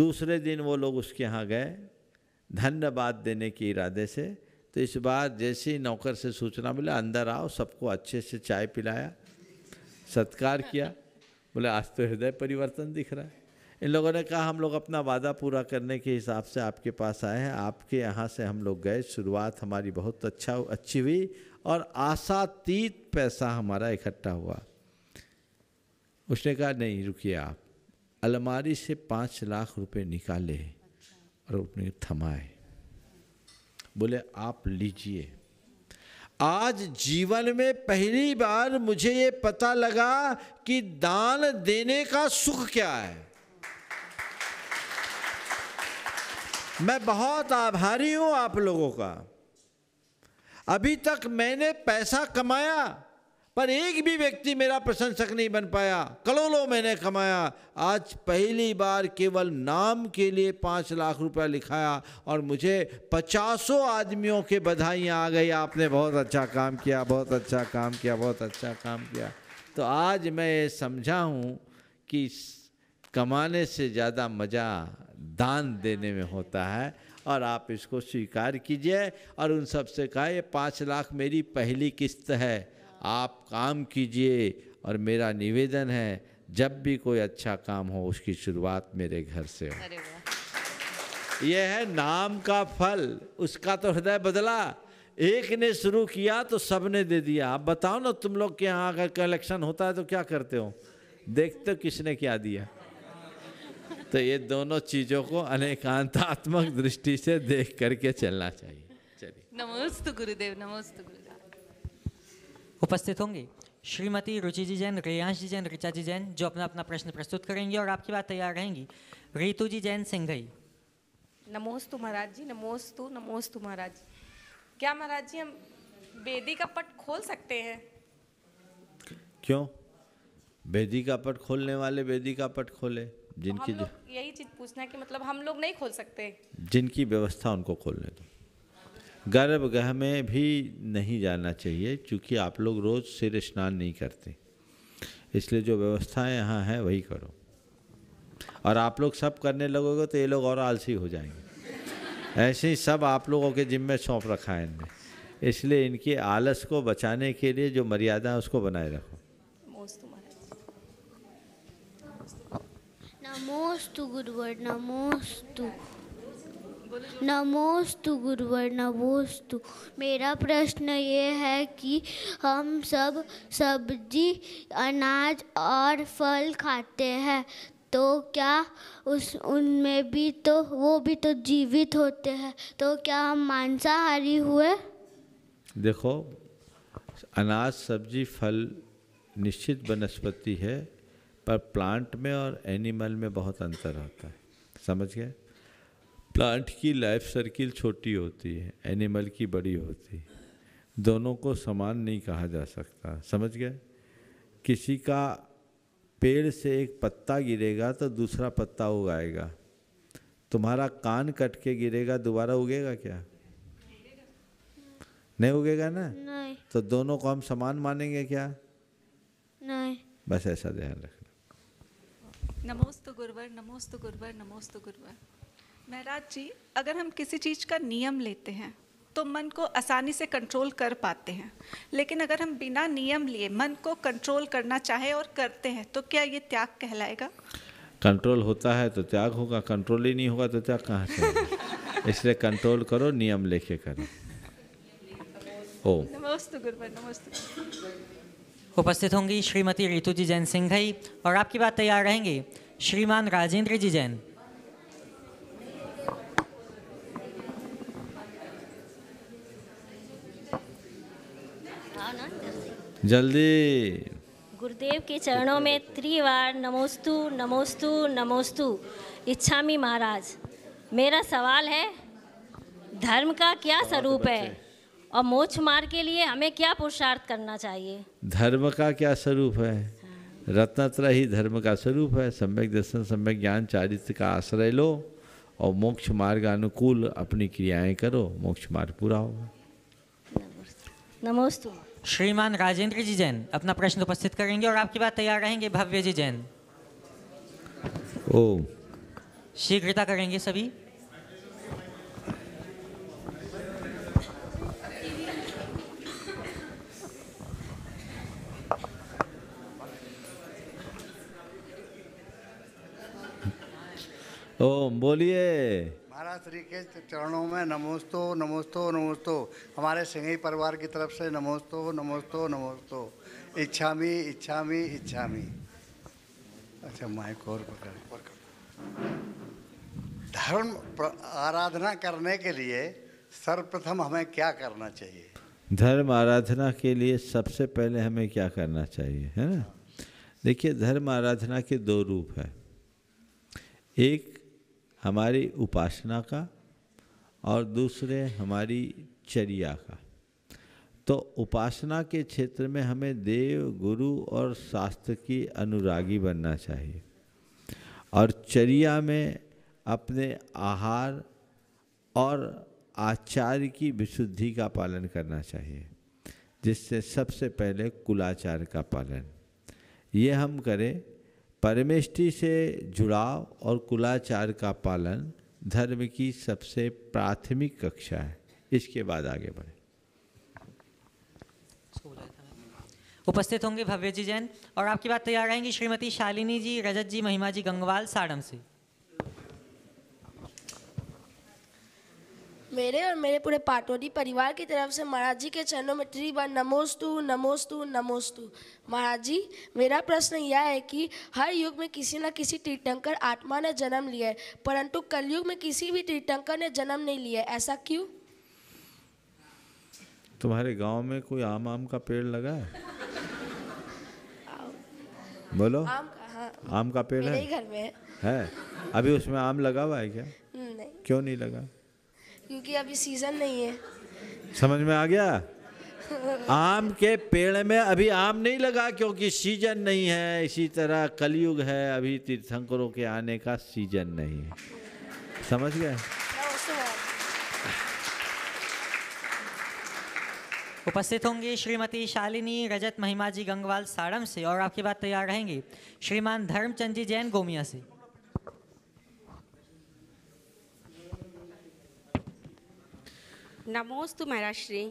दूसरे दिन वो लोग उसके यहाँ गए धन्यवाद देने के इरादे से तो इस बार जैसे ही नौकर से सूचना मिला अंदर आओ सबको अच्छे से चाय पिलाया सत्कार किया बोले आज तो हृदय परिवर्तन दिख रहा है इन लोगों ने कहा हम लोग अपना वादा पूरा करने के हिसाब से आपके पास आए हैं आपके यहाँ से हम लोग गए शुरुआत हमारी बहुत अच्छा अच्छी हुई और आशातीत पैसा हमारा इकट्ठा हुआ उसने कहा नहीं रुकिए आप अलमारी से पाँच लाख रुपए निकाले और उसने थमाए बोले आप लीजिए आज जीवन में पहली बार मुझे ये पता लगा कि दान देने का सुख क्या है मैं बहुत आभारी हूं आप लोगों का अभी तक मैंने पैसा कमाया पर एक भी व्यक्ति मेरा प्रशंसक नहीं बन पाया करोड़ों मैंने कमाया आज पहली बार केवल नाम के लिए पाँच लाख रुपया लिखाया और मुझे पचासों आदमियों के बधाइयाँ आ गई आपने बहुत अच्छा काम किया बहुत अच्छा काम किया बहुत अच्छा काम किया तो आज मैं ये समझा हूँ कि कमाने से ज़्यादा मज़ा दान देने में होता है और आप इसको स्वीकार कीजिए और उन सबसे कहा ये पाँच लाख मेरी पहली किस्त है आप काम कीजिए और मेरा निवेदन है जब भी कोई अच्छा काम हो उसकी शुरुआत मेरे घर से हो यह है नाम का फल उसका तो हृदय बदला एक ने शुरू किया तो सब ने दे दिया आप बताओ ना तुम लोग के यहाँ अगर कलेक्शन होता है तो क्या करते हो देखते हो किसने क्या दिया तो ये दोनों चीज़ों को अनेकांतात्मक दृष्टि से देख करके चलना चाहिए चलिए नमस्ते गुरुदेव नमस्ते गुरु उपस्थित होंगी श्रीमती रुचि जी जैन रेयांश जी जैन ऋचा जी जैन जो अपना अपना प्रश्न प्रस्तुत करेंगे और आपकी बात तैयार रहेंगी रीतु जी जैन सिंघई नमोस्तु महाराज जी नमोस्तु नमोस्तु महाराज जी क्या महाराज जी हम बेदी का पट खोल सकते हैं क्यों बेदी का पट खोलने वाले बेदी का पट खोले तो जिनकी तो यही चीज पूछना है कि मतलब हम लोग नहीं खोल सकते जिनकी व्यवस्था उनको खोलने दो गर्भगृह में भी नहीं जाना चाहिए क्योंकि आप लोग रोज़ सिर स्नान नहीं करते इसलिए जो व्यवस्थाएं यहाँ हैं वही करो और आप लोग सब करने लगोगे तो ये लोग और आलसी हो जाएंगे ऐसे ही सब आप लोगों के जिम्मे सौंप रखा है इनने इसलिए इनके आलस को बचाने के लिए जो मर्यादा है उसको बनाए रखो नमोस्तु गुरुवर नमोस्तु नमोस्तु गुरुवर नमोस्तु मेरा प्रश्न ये है कि हम सब सब्जी अनाज और फल खाते हैं तो क्या उस उनमें भी तो वो भी तो जीवित होते हैं तो क्या हम मांसाहारी हुए देखो अनाज सब्जी फल निश्चित वनस्पति है पर प्लांट में और एनिमल में बहुत अंतर होता है समझ गए प्लांट की लाइफ सर्किल छोटी होती है एनिमल की बड़ी होती है दोनों को समान नहीं कहा जा सकता समझ गए किसी का पेड़ से एक पत्ता गिरेगा तो दूसरा पत्ता उगाएगा तुम्हारा कान कट के गिरेगा दोबारा उगेगा क्या नहीं उगेगा ना नहीं। तो दोनों को हम समान मानेंगे क्या नहीं बस ऐसा ध्यान रखना नमोस्तु गुरुवर नमोस्तु गुरुवर नमोस्तु गुरुवर महराज जी अगर हम किसी चीज़ का नियम लेते हैं तो मन को आसानी से कंट्रोल कर पाते हैं लेकिन अगर हम बिना नियम लिए मन को कंट्रोल करना चाहे और करते हैं तो क्या ये त्याग कहलाएगा कंट्रोल होता है तो त्याग होगा कंट्रोल ही नहीं होगा तो त्याग कहाँ से इसलिए कंट्रोल करो नियम लेके करो ओ उपस्थित होंगी श्रीमती रितु जी जैन सिंह और आपकी बात तैयार रहेंगी श्रीमान राजेंद्र जी जैन जल्दी गुरुदेव के चरणों में त्रिवार नमोस्तु नमोस्तु नमोस्तु इच्छा मी महाराज मेरा सवाल है धर्म का क्या स्वरूप है और मोक्ष मार्ग के लिए हमें क्या पुरुषार्थ करना चाहिए धर्म का क्या स्वरूप है हाँ। रत्नत्र ही धर्म का स्वरूप है सम्यक दर्शन सम्यक ज्ञान चारित्र का आश्रय लो और मोक्ष मार्ग अनुकूल अपनी क्रियाएं करो मोक्ष मार्ग पूरा होगा नमोस्तु श्रीमान राजेंद्र जी जैन अपना प्रश्न उपस्थित करेंगे और आपकी बात तैयार रहेंगे भव्य जी जैन ओ शीघ्रता करेंगे सभी ओम बोलिए महाराज श्री के चरणों में नमोस्तो नमोस्तो नमोस्तो हमारे सिंगी परिवार की तरफ से नमोस्तो नमोस्तो नमोस्तो इच्छा मी इच्छा मी इच्छा मी अच्छा माइक और पकड़ धर्म आराधना करने के लिए सर्वप्रथम हमें क्या करना चाहिए धर्म आराधना के लिए सबसे पहले हमें क्या करना चाहिए है ना देखिए धर्म आराधना के दो रूप है एक हमारी उपासना का और दूसरे हमारी चर्या का तो उपासना के क्षेत्र में हमें देव गुरु और शास्त्र की अनुरागी बनना चाहिए और चर्या में अपने आहार और आचार्य की विशुद्धि का पालन करना चाहिए जिससे सबसे पहले कुलाचार का पालन ये हम करें परमेष्टि से जुड़ाव और कुलाचार का पालन धर्म की सबसे प्राथमिक कक्षा है इसके बाद आगे बढ़े उपस्थित होंगे भव्य जी जैन और आपकी बात तैयार आएंगी श्रीमती शालिनी जी रजत जी महिमा जी गंगवाल साड़म से मेरे और मेरे पूरे पाटोरी परिवार की तरफ से महाराज जी के चरणों में त्री बार नमोस्तु नमोस्तु नमोस्तु महाराज जी मेरा प्रश्न यह है कि हर युग में किसी न किसी तीर्थंकर आत्मा ने जन्म लिया है परंतु कलयुग में किसी भी तीर्थंकर ने जन्म नहीं लिया है ऐसा क्यों तुम्हारे गांव में कोई आम आम का पेड़ लगा है बोलो आम का हाँ। आम का पेड़ है घर में है अभी उसमें आम लगा हुआ है क्या नहीं क्यों नहीं लगा क्योंकि अभी सीजन नहीं है समझ में आ गया आम के पेड़ में अभी आम नहीं लगा क्योंकि सीजन नहीं है इसी तरह कलयुग है अभी तीर्थंकरों के आने का सीजन नहीं है समझ गए उपस्थित होंगी श्रीमती शालिनी रजत महिमा जी गंगवाल साड़म से और आपकी बात तैयार रहेंगी श्रीमान धर्मचंद जी जैन गोमिया से नमोस्तु महाराष्ट्री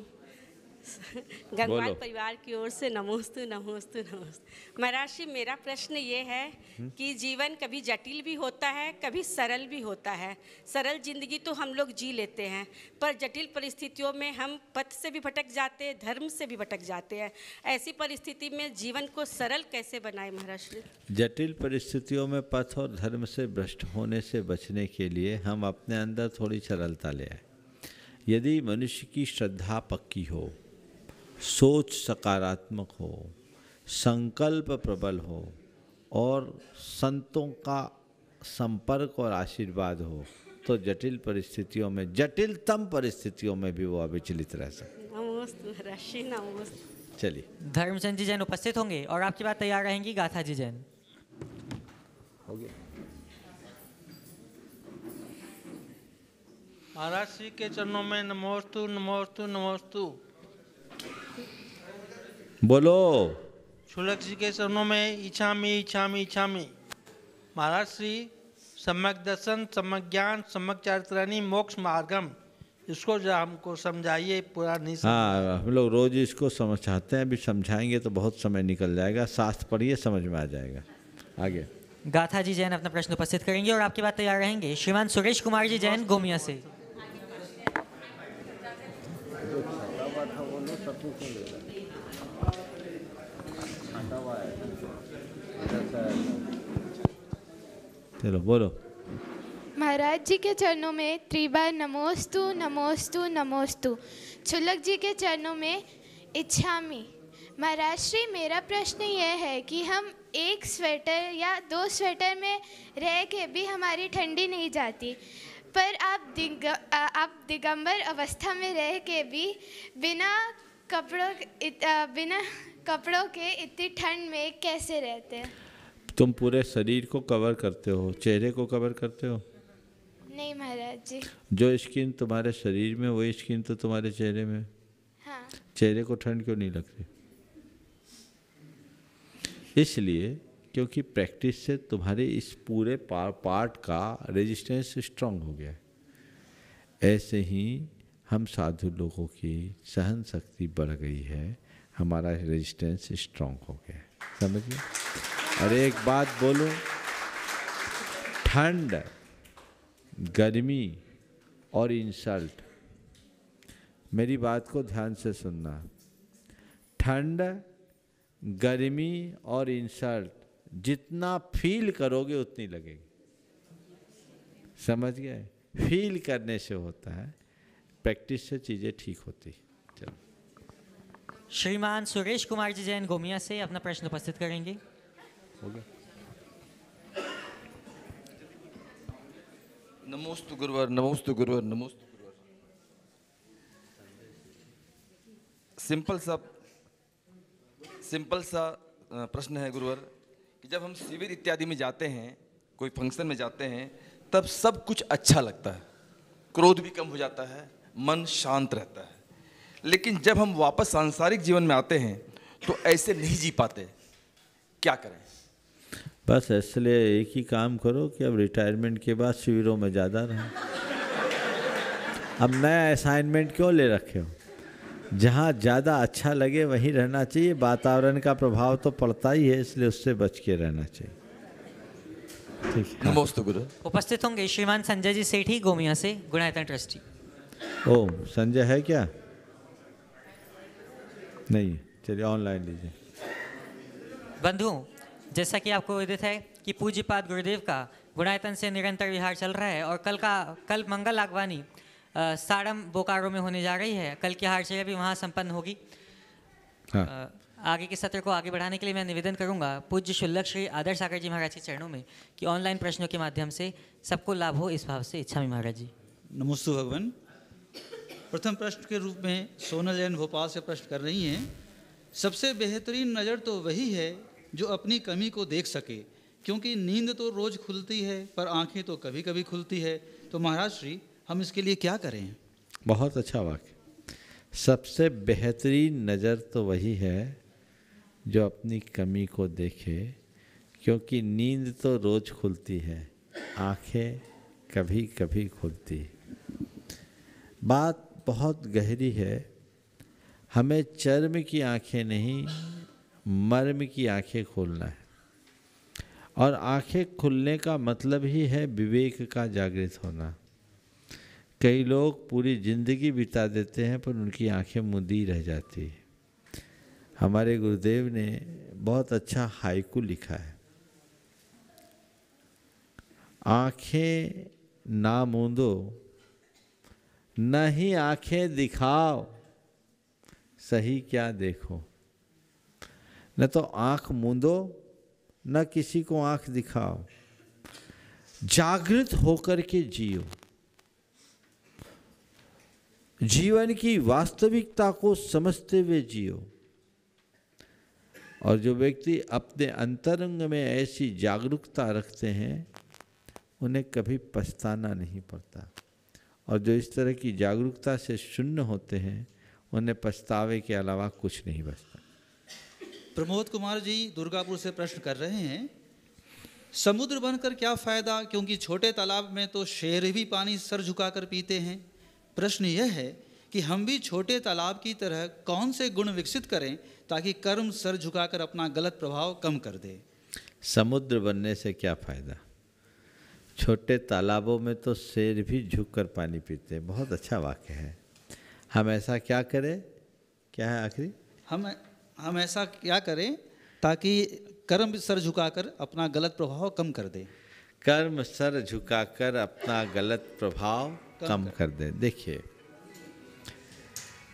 गंगवाल परिवार की ओर से नमोस्तु नमोस्तु नमोस्तु महाराष्ट्री मेरा प्रश्न ये है हम्म। कि जीवन कभी जटिल भी होता है कभी सरल भी होता है सरल जिंदगी तो हम लोग जी लेते हैं पर जटिल परिस्थितियों में हम पथ से भी भटक जाते हैं धर्म से भी भटक जाते हैं ऐसी परिस्थिति में जीवन को सरल कैसे बनाए महाराष्ट्र जटिल परिस्थितियों में पथ और धर्म से भ्रष्ट होने से बचने के लिए हम अपने अंदर थोड़ी सरलता ले आए यदि मनुष्य की श्रद्धा पक्की हो सोच सकारात्मक हो संकल्प प्रबल हो और संतों का संपर्क और आशीर्वाद हो तो जटिल परिस्थितियों में जटिलतम परिस्थितियों में भी वो अविचलित रह सकते चलिए धर्मचंद जी जैन उपस्थित होंगे और आपकी बात तैयार रहेंगी गाथा जी जैन हो गया महाराज श्री के चरणों में नमोस्तु नमोस्तु नमोस्तु बोलो छुलक जी के चरणों में मी इच्छा मी महाराज श्री सम्यक दर्शन सम्यक ज्ञान सम्यक चारित्री मोक्ष मार्गम इसको जो हमको समझाइए पूरा नहीं हाँ हम लोग रोज इसको समझ चाहते हैं अभी समझाएंगे तो बहुत समय निकल जाएगा शास्त्र पढ़िए समझ में आ जाएगा आगे गाथा जी जैन अपना प्रश्न उपस्थित करेंगे और आपके बाद तैयार रहेंगे श्रीमान सुरेश कुमार जी जैन गोमिया से चलो बोलो महाराज जी के चरणों में त्रिबार नमोस्तु नमोस्तु नमोस्तु छुलक जी के चरणों में इच्छामी महाराज श्री मेरा प्रश्न यह है कि हम एक स्वेटर या दो स्वेटर में रह के भी हमारी ठंडी नहीं जाती पर आप दिग आप दिगंबर अवस्था में रह के भी बिना कपड़ों इत, बिना कपड़ों के इतनी ठंड में कैसे रहते हैं तुम पूरे शरीर को कवर करते हो चेहरे को कवर करते हो नहीं महाराज जी जो स्किन तुम्हारे शरीर में वही स्किन तो तुम्हारे चेहरे में हाँ। चेहरे को ठंड क्यों नहीं लगती इसलिए क्योंकि प्रैक्टिस से तुम्हारे इस पूरे पार्ट का रेजिस्टेंस स्ट्रांग हो गया है ऐसे ही हम साधु लोगों की सहन शक्ति बढ़ गई है हमारा रेजिस्टेंस स्ट्रांग हो गया समझिए और एक बात बोलूं ठंड गर्मी और इंसल्ट मेरी बात को ध्यान से सुनना ठंड गर्मी और इंसल्ट जितना फील करोगे उतनी लगेगी समझ गए फील करने से होता है प्रैक्टिस से चीज़ें ठीक होती चलो श्रीमान सुरेश कुमार जी जैन गोमिया से अपना प्रश्न उपस्थित करेंगे नमोस्तु गुरुवर नमोस्तु गुरुवर नमोस्तु सिंपल सा सिंपल सा प्रश्न है गुरुवर कि जब हम शिविर इत्यादि में जाते हैं कोई फंक्शन में जाते हैं तब सब कुछ अच्छा लगता है क्रोध भी कम हो जाता है मन शांत रहता है लेकिन जब हम वापस सांसारिक जीवन में आते हैं तो ऐसे नहीं जी पाते क्या करें बस इसलिए एक ही काम करो कि अब रिटायरमेंट के बाद शिविरों में ज़्यादा रहो अब नया असाइनमेंट क्यों ले रखे हो जहाँ ज़्यादा अच्छा लगे वहीं रहना चाहिए वातावरण का प्रभाव तो पड़ता ही है इसलिए उससे बच के रहना चाहिए नमस्ते गुरु उपस्थित होंगे श्रीमान संजय जी सेठी गोमिया से गुणायतन ट्रस्टी ओ संजय है क्या नहीं चलिए ऑनलाइन लीजिए बंधु जैसा कि आपको विदित है कि पूज्यपाद गुरुदेव का गुणायतन से निरंतर विहार चल रहा है और कल का कल मंगल आगवानी साड़म बोकारो में होने जा रही है कल की हारचर्या भी वहाँ संपन्न होगी हाँ। आगे के सत्र को आगे बढ़ाने के लिए मैं निवेदन करूंगा पूज्य शुल्लक श्री आदर सागर जी महाराज के चरणों में कि ऑनलाइन प्रश्नों के माध्यम से सबको लाभ हो इस भाव से इच्छा में महाराज जी नमस्ते भगवान प्रथम प्रश्न के रूप में सोनल एन भोपाल से प्रश्न कर रही हैं सबसे बेहतरीन नज़र तो वही है जो अपनी कमी को देख सके क्योंकि नींद तो रोज़ खुलती है पर आंखें तो कभी कभी खुलती है तो महाराज श्री हम इसके लिए क्या करें बहुत अच्छा वाक्य सबसे बेहतरीन नज़र तो वही है जो अपनी कमी को देखे क्योंकि नींद तो रोज़ खुलती है आंखें कभी कभी खुलती बात बहुत गहरी है हमें चर्म की आंखें नहीं मर्म की आंखें खोलना है और आंखें खुलने का मतलब ही है विवेक का जागृत होना कई लोग पूरी ज़िंदगी बिता देते हैं पर उनकी आंखें मुदी रह जाती है हमारे गुरुदेव ने बहुत अच्छा हाइकू लिखा है आंखें ना मूंदो न ही आंखें दिखाओ सही क्या देखो न तो आंख मूंदो न किसी को आंख दिखाओ जागृत होकर के जियो जीवन की वास्तविकता को समझते हुए जियो और जो व्यक्ति अपने अंतरंग में ऐसी जागरूकता रखते हैं उन्हें कभी पछताना नहीं पड़ता और जो इस तरह की जागरूकता से शून्य होते हैं उन्हें पछतावे के अलावा कुछ नहीं बचता प्रमोद कुमार जी दुर्गापुर से प्रश्न कर रहे हैं समुद्र बनकर क्या फ़ायदा क्योंकि छोटे तालाब में तो शेर भी पानी सर झुकाकर पीते हैं प्रश्न यह है कि हम भी छोटे तालाब की तरह कौन से गुण विकसित करें ताकि कर्म सर झुकाकर अपना गलत प्रभाव कम कर दे समुद्र बनने से क्या फ़ायदा छोटे तालाबों में तो शेर भी झुक कर पानी पीते हैं बहुत अच्छा वाक्य है हम ऐसा क्या करें क्या है आखिरी हम हम ऐसा क्या करें ताकि कर्म सर झुकाकर अपना गलत प्रभाव कम कर दे कर्म सर झुकाकर अपना गलत प्रभाव कम, कम कर, कर दे देखिए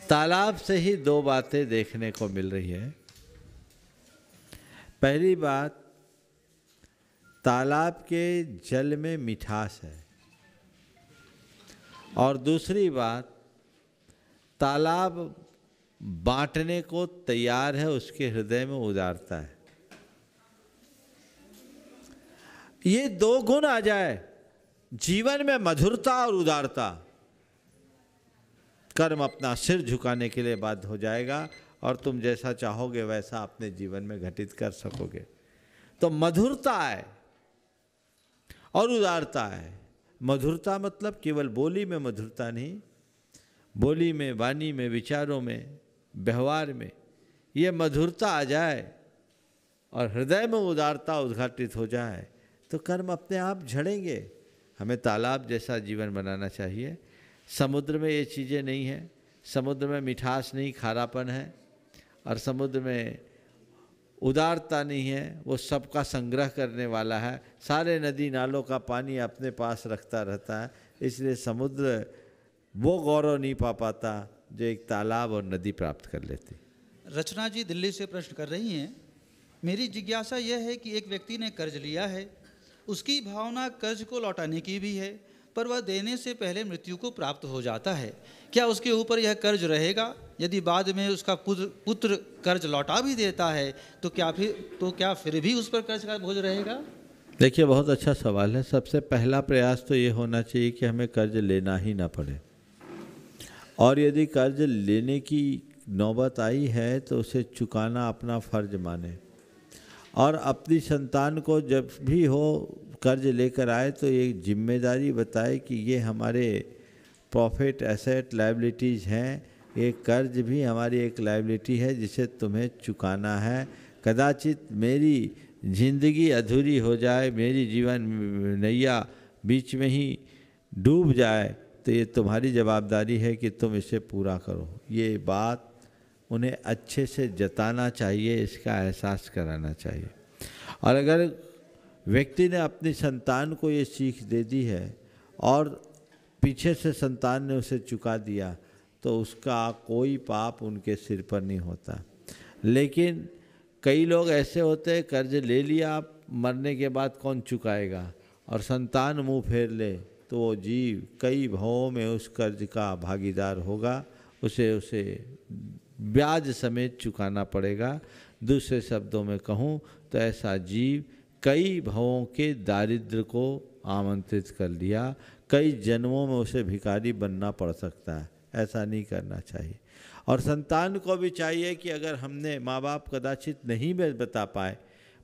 तालाब से ही दो बातें देखने को मिल रही है पहली बात तालाब के जल में मिठास है और दूसरी बात तालाब बांटने को तैयार है उसके हृदय में उदारता है ये दो गुण आ जाए जीवन में मधुरता और उदारता कर्म अपना सिर झुकाने के लिए बाध्य हो जाएगा और तुम जैसा चाहोगे वैसा अपने जीवन में घटित कर सकोगे तो मधुरता है और उदारता है मधुरता मतलब केवल बोली में मधुरता नहीं बोली में वाणी में विचारों में व्यवहार में ये मधुरता आ जाए और हृदय में उदारता उद्घाटित हो जाए तो कर्म अपने आप झड़ेंगे हमें तालाब जैसा जीवन बनाना चाहिए समुद्र में ये चीज़ें नहीं हैं समुद्र में मिठास नहीं खारापन है और समुद्र में उदारता नहीं है वो सबका संग्रह करने वाला है सारे नदी नालों का पानी अपने पास रखता रहता है इसलिए समुद्र वो गौरव नहीं पा पाता जो एक तालाब और नदी प्राप्त कर लेती रचना जी दिल्ली से प्रश्न कर रही हैं मेरी जिज्ञासा यह है कि एक व्यक्ति ने कर्ज लिया है उसकी भावना कर्ज को लौटाने की भी है पर वह देने से पहले मृत्यु को प्राप्त हो जाता है क्या उसके ऊपर यह कर्ज रहेगा यदि बाद में उसका पुत्र कर्ज लौटा भी देता है तो क्या फिर तो क्या फिर भी उस पर कर्ज का बोझ रहेगा देखिए बहुत अच्छा सवाल है सबसे पहला प्रयास तो ये होना चाहिए कि हमें कर्ज लेना ही ना पड़े और यदि कर्ज लेने की नौबत आई है तो उसे चुकाना अपना फ़र्ज माने और अपनी संतान को जब भी हो कर्ज लेकर आए तो एक जिम्मेदारी बताए कि ये हमारे प्रॉफिट एसेट लाइबिलिटीज़ हैं ये कर्ज भी हमारी एक लाइबिलिटी है जिसे तुम्हें चुकाना है कदाचित मेरी जिंदगी अधूरी हो जाए मेरी जीवन नैया बीच में ही डूब जाए तो ये तुम्हारी जवाबदारी है कि तुम इसे पूरा करो ये बात उन्हें अच्छे से जताना चाहिए इसका एहसास कराना चाहिए और अगर व्यक्ति ने अपनी संतान को ये सीख दे दी है और पीछे से संतान ने उसे चुका दिया तो उसका कोई पाप उनके सिर पर नहीं होता लेकिन कई लोग ऐसे होते हैं कर्ज ले लिया आप मरने के बाद कौन चुकाएगा और संतान मुंह फेर ले तो वो जीव कई भावों में उस कर्ज का भागीदार होगा उसे उसे ब्याज समेत चुकाना पड़ेगा दूसरे शब्दों में कहूँ तो ऐसा जीव कई भावों के दारिद्र को आमंत्रित कर लिया कई जन्मों में उसे भिखारी बनना पड़ सकता है ऐसा नहीं करना चाहिए और संतान को भी चाहिए कि अगर हमने माँ बाप कदाचित नहीं बता पाए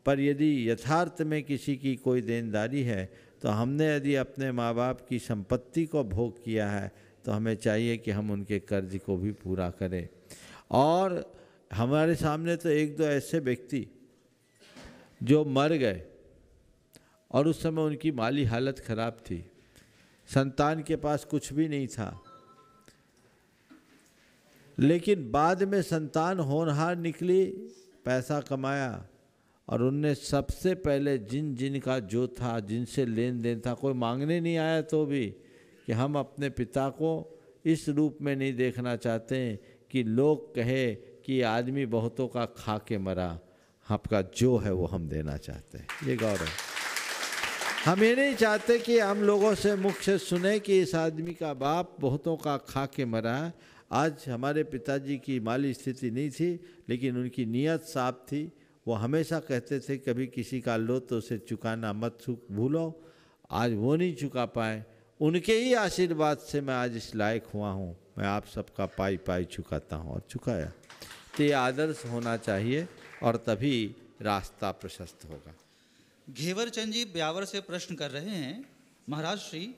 पर यदि यथार्थ में किसी की कोई देनदारी है तो हमने यदि अपने माँ बाप की संपत्ति को भोग किया है तो हमें चाहिए कि हम उनके कर्ज को भी पूरा करें और हमारे सामने तो एक दो ऐसे व्यक्ति जो मर गए और उस समय उनकी माली हालत ख़राब थी संतान के पास कुछ भी नहीं था लेकिन बाद में संतान होनहार निकली पैसा कमाया और उनने सबसे पहले जिन जिन का जो था जिनसे लेन देन था कोई मांगने नहीं आया तो भी कि हम अपने पिता को इस रूप में नहीं देखना चाहते हैं कि लोग कहे कि आदमी बहुतों का खा के मरा आपका जो है वो हम देना चाहते हैं ये गौरव हम ये नहीं चाहते कि हम लोगों से मुख से सुने कि इस आदमी का बाप बहुतों का खा के मरा है आज हमारे पिताजी की माली स्थिति नहीं थी लेकिन उनकी नीयत साफ थी वो हमेशा कहते थे कभी किसी का लो तो उसे चुकाना मत भूलो आज वो नहीं चुका पाए उनके ही आशीर्वाद से मैं आज इस लायक हुआ हूँ मैं आप सबका पाई पाई चुकाता हूँ और चुकाया तो ये आदर्श होना चाहिए और तभी रास्ता प्रशस्त होगा घेवरचंद जी ब्यावर से प्रश्न कर रहे हैं महाराज श्री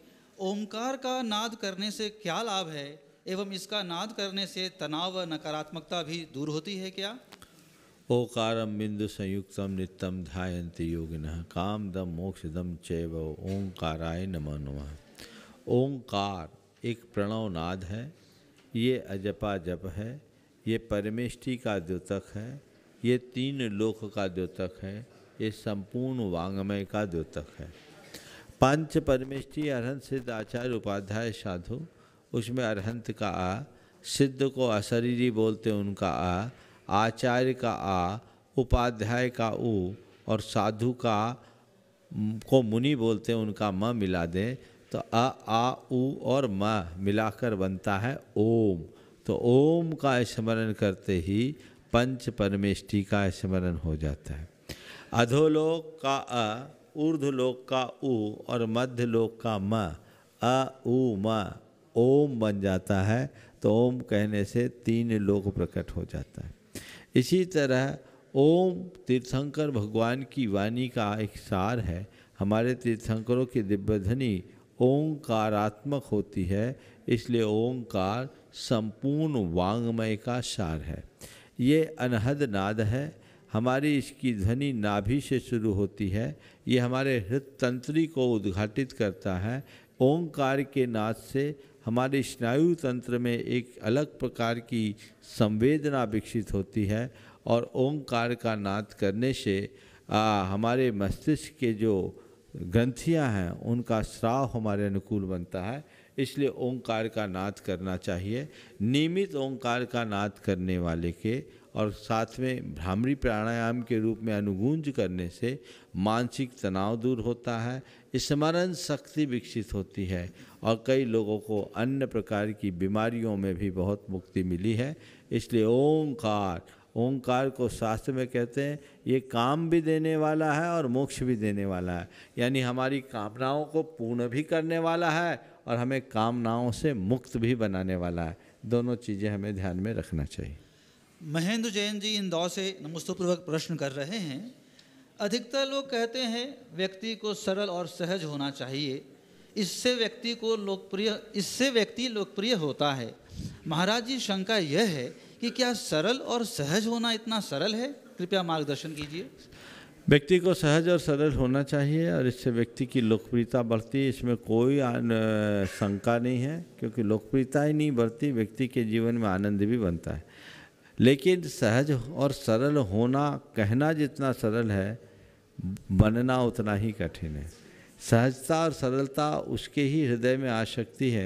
ओमकार का नाद करने से क्या लाभ है एवं इसका नाद करने से तनाव नकारात्मकता भी दूर होती है क्या ओकारम बिंदु संयुक्तम नित्यम ध्यायंती योगिन काम दम मोक्ष दम चैव ओंकाराय नमो नम ओंकार एक प्रणव नाद है ये अजपा जप है ये परमेष्टि का द्योतक है ये तीन लोक का द्योतक है ये संपूर्ण वांगमय का द्योतक है पंच परमेष्टि अरहन सिद्ध आचार्य उपाध्याय साधु उसमें अरहंत का आ सिद्ध को अशरीरी बोलते उनका आ आचार्य का आ उपाध्याय का उ और साधु का को मुनि बोलते उनका म मिला दें तो अ आ उ और म मिलाकर बनता है ओम तो ओम का स्मरण करते ही पंच परमेष्टि का स्मरण हो जाता है अधोलोक का अ ऊर्ध्वलोक का उ और मध्यलोक का म अ उ म ओम बन जाता है तो ओम कहने से तीन लोक प्रकट हो जाता है इसी तरह ओम तीर्थंकर भगवान की वाणी का एक सार है हमारे तीर्थंकरों की दिव्य ध्वनि ओंकारात्मक होती है इसलिए ओंकार संपूर्ण वांग्मय का सार है ये अनहद नाद है हमारी इसकी ध्वनि नाभि से शुरू होती है ये हमारे हृदय तंत्री को उद्घाटित करता है ओंकार के नाद से हमारे स्नायु तंत्र में एक अलग प्रकार की संवेदना विकसित होती है और ओंकार का नाद करने से आ, हमारे मस्तिष्क के जो ग्रंथियां हैं उनका श्राव हमारे अनुकूल बनता है इसलिए ओंकार का नाद करना चाहिए नियमित ओंकार का नाद करने वाले के और साथ में भ्रामरी प्राणायाम के रूप में अनुगूंज करने से मानसिक तनाव दूर होता है स्मरण शक्ति विकसित होती है और कई लोगों को अन्य प्रकार की बीमारियों में भी बहुत मुक्ति मिली है इसलिए ओंकार ओंकार को शास्त्र में कहते हैं ये काम भी देने वाला है और मोक्ष भी देने वाला है यानी हमारी कामनाओं को पूर्ण भी करने वाला है और हमें कामनाओं से मुक्त भी बनाने वाला है दोनों चीज़ें हमें ध्यान में रखना चाहिए महेंद्र जैन जी इंदौर से नमस्तपूर्वक प्रश्न कर रहे हैं अधिकतर लोग कहते हैं व्यक्ति को सरल और सहज होना चाहिए इससे व्यक्ति को लोकप्रिय इससे व्यक्ति लोकप्रिय होता है महाराज जी शंका यह है कि क्या सरल और सहज होना इतना सरल है कृपया मार्गदर्शन कीजिए व्यक्ति को सहज और सरल होना चाहिए और इससे व्यक्ति की लोकप्रियता बढ़ती है इसमें कोई शंका नहीं है क्योंकि लोकप्रियता ही नहीं बढ़ती व्यक्ति के जीवन में आनंद भी बनता है लेकिन सहज और सरल होना कहना जितना सरल है बनना उतना ही कठिन है सहजता और सरलता उसके ही हृदय में आ सकती है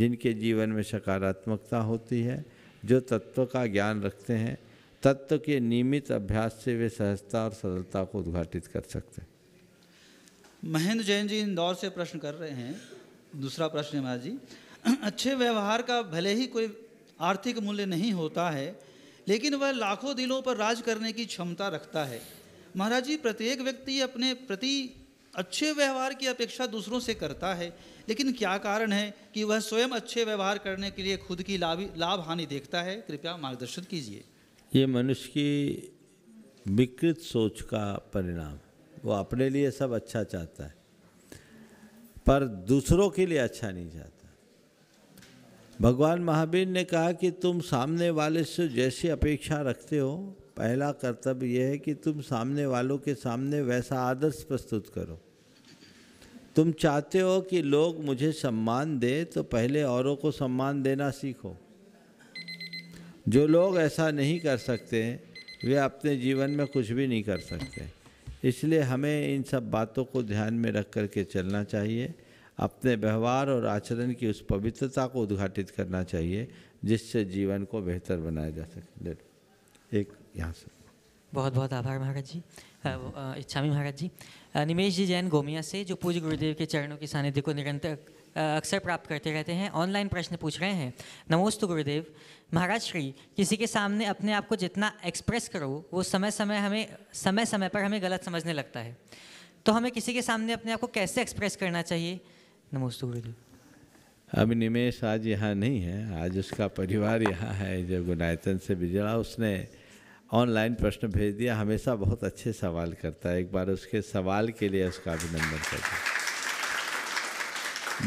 जिनके जीवन में सकारात्मकता होती है जो तत्व का ज्ञान रखते हैं तत्व के नियमित अभ्यास से वे सहजता और सरलता को उद्घाटित कर सकते हैं महेंद्र जैन जी इंदौर से प्रश्न कर रहे हैं दूसरा प्रश्न महाराज जी अच्छे व्यवहार का भले ही कोई आर्थिक मूल्य नहीं होता है लेकिन वह लाखों दिलों पर राज करने की क्षमता रखता है महाराज जी प्रत्येक व्यक्ति अपने प्रति अच्छे व्यवहार की अपेक्षा दूसरों से करता है लेकिन क्या कारण है कि वह स्वयं अच्छे व्यवहार करने के लिए खुद की लाभ लाभ हानि देखता है कृपया मार्गदर्शन कीजिए ये मनुष्य की विकृत सोच का परिणाम वो अपने लिए सब अच्छा चाहता है पर दूसरों के लिए अच्छा नहीं चाहता भगवान महावीर ने कहा कि तुम सामने वाले से जैसी अपेक्षा रखते हो पहला कर्तव्य यह है कि तुम सामने वालों के सामने वैसा आदर्श प्रस्तुत करो तुम चाहते हो कि लोग मुझे सम्मान दें तो पहले औरों को सम्मान देना सीखो जो लोग ऐसा नहीं कर सकते वे अपने जीवन में कुछ भी नहीं कर सकते इसलिए हमें इन सब बातों को ध्यान में रख कर के चलना चाहिए अपने व्यवहार और आचरण की उस पवित्रता को उद्घाटित करना चाहिए जिससे जीवन को बेहतर बनाया जा सके लेट एक यहाँ से बहुत बहुत आभार महाराज जी इच्छामी महाराज जी निमेश जी जैन गोमिया से जो पूज्य गुरुदेव के चरणों के सानिध्य को निरंतर अक्सर प्राप्त करते रहते हैं ऑनलाइन प्रश्न पूछ रहे हैं नमोस्तु गुरुदेव महाराज श्री किसी के सामने अपने आप को जितना एक्सप्रेस करो वो समय समय हमें समय समय पर हमें गलत समझने लगता है तो हमें किसी के सामने अपने आप को कैसे एक्सप्रेस करना चाहिए नमस्ते गुरु जी अब निमेश आज यहाँ नहीं है आज उसका परिवार यहाँ है जो गुनायतन से बिजड़ा उसने ऑनलाइन प्रश्न भेज दिया हमेशा बहुत अच्छे सवाल करता है एक बार उसके सवाल के लिए उसका अभिनंदन करता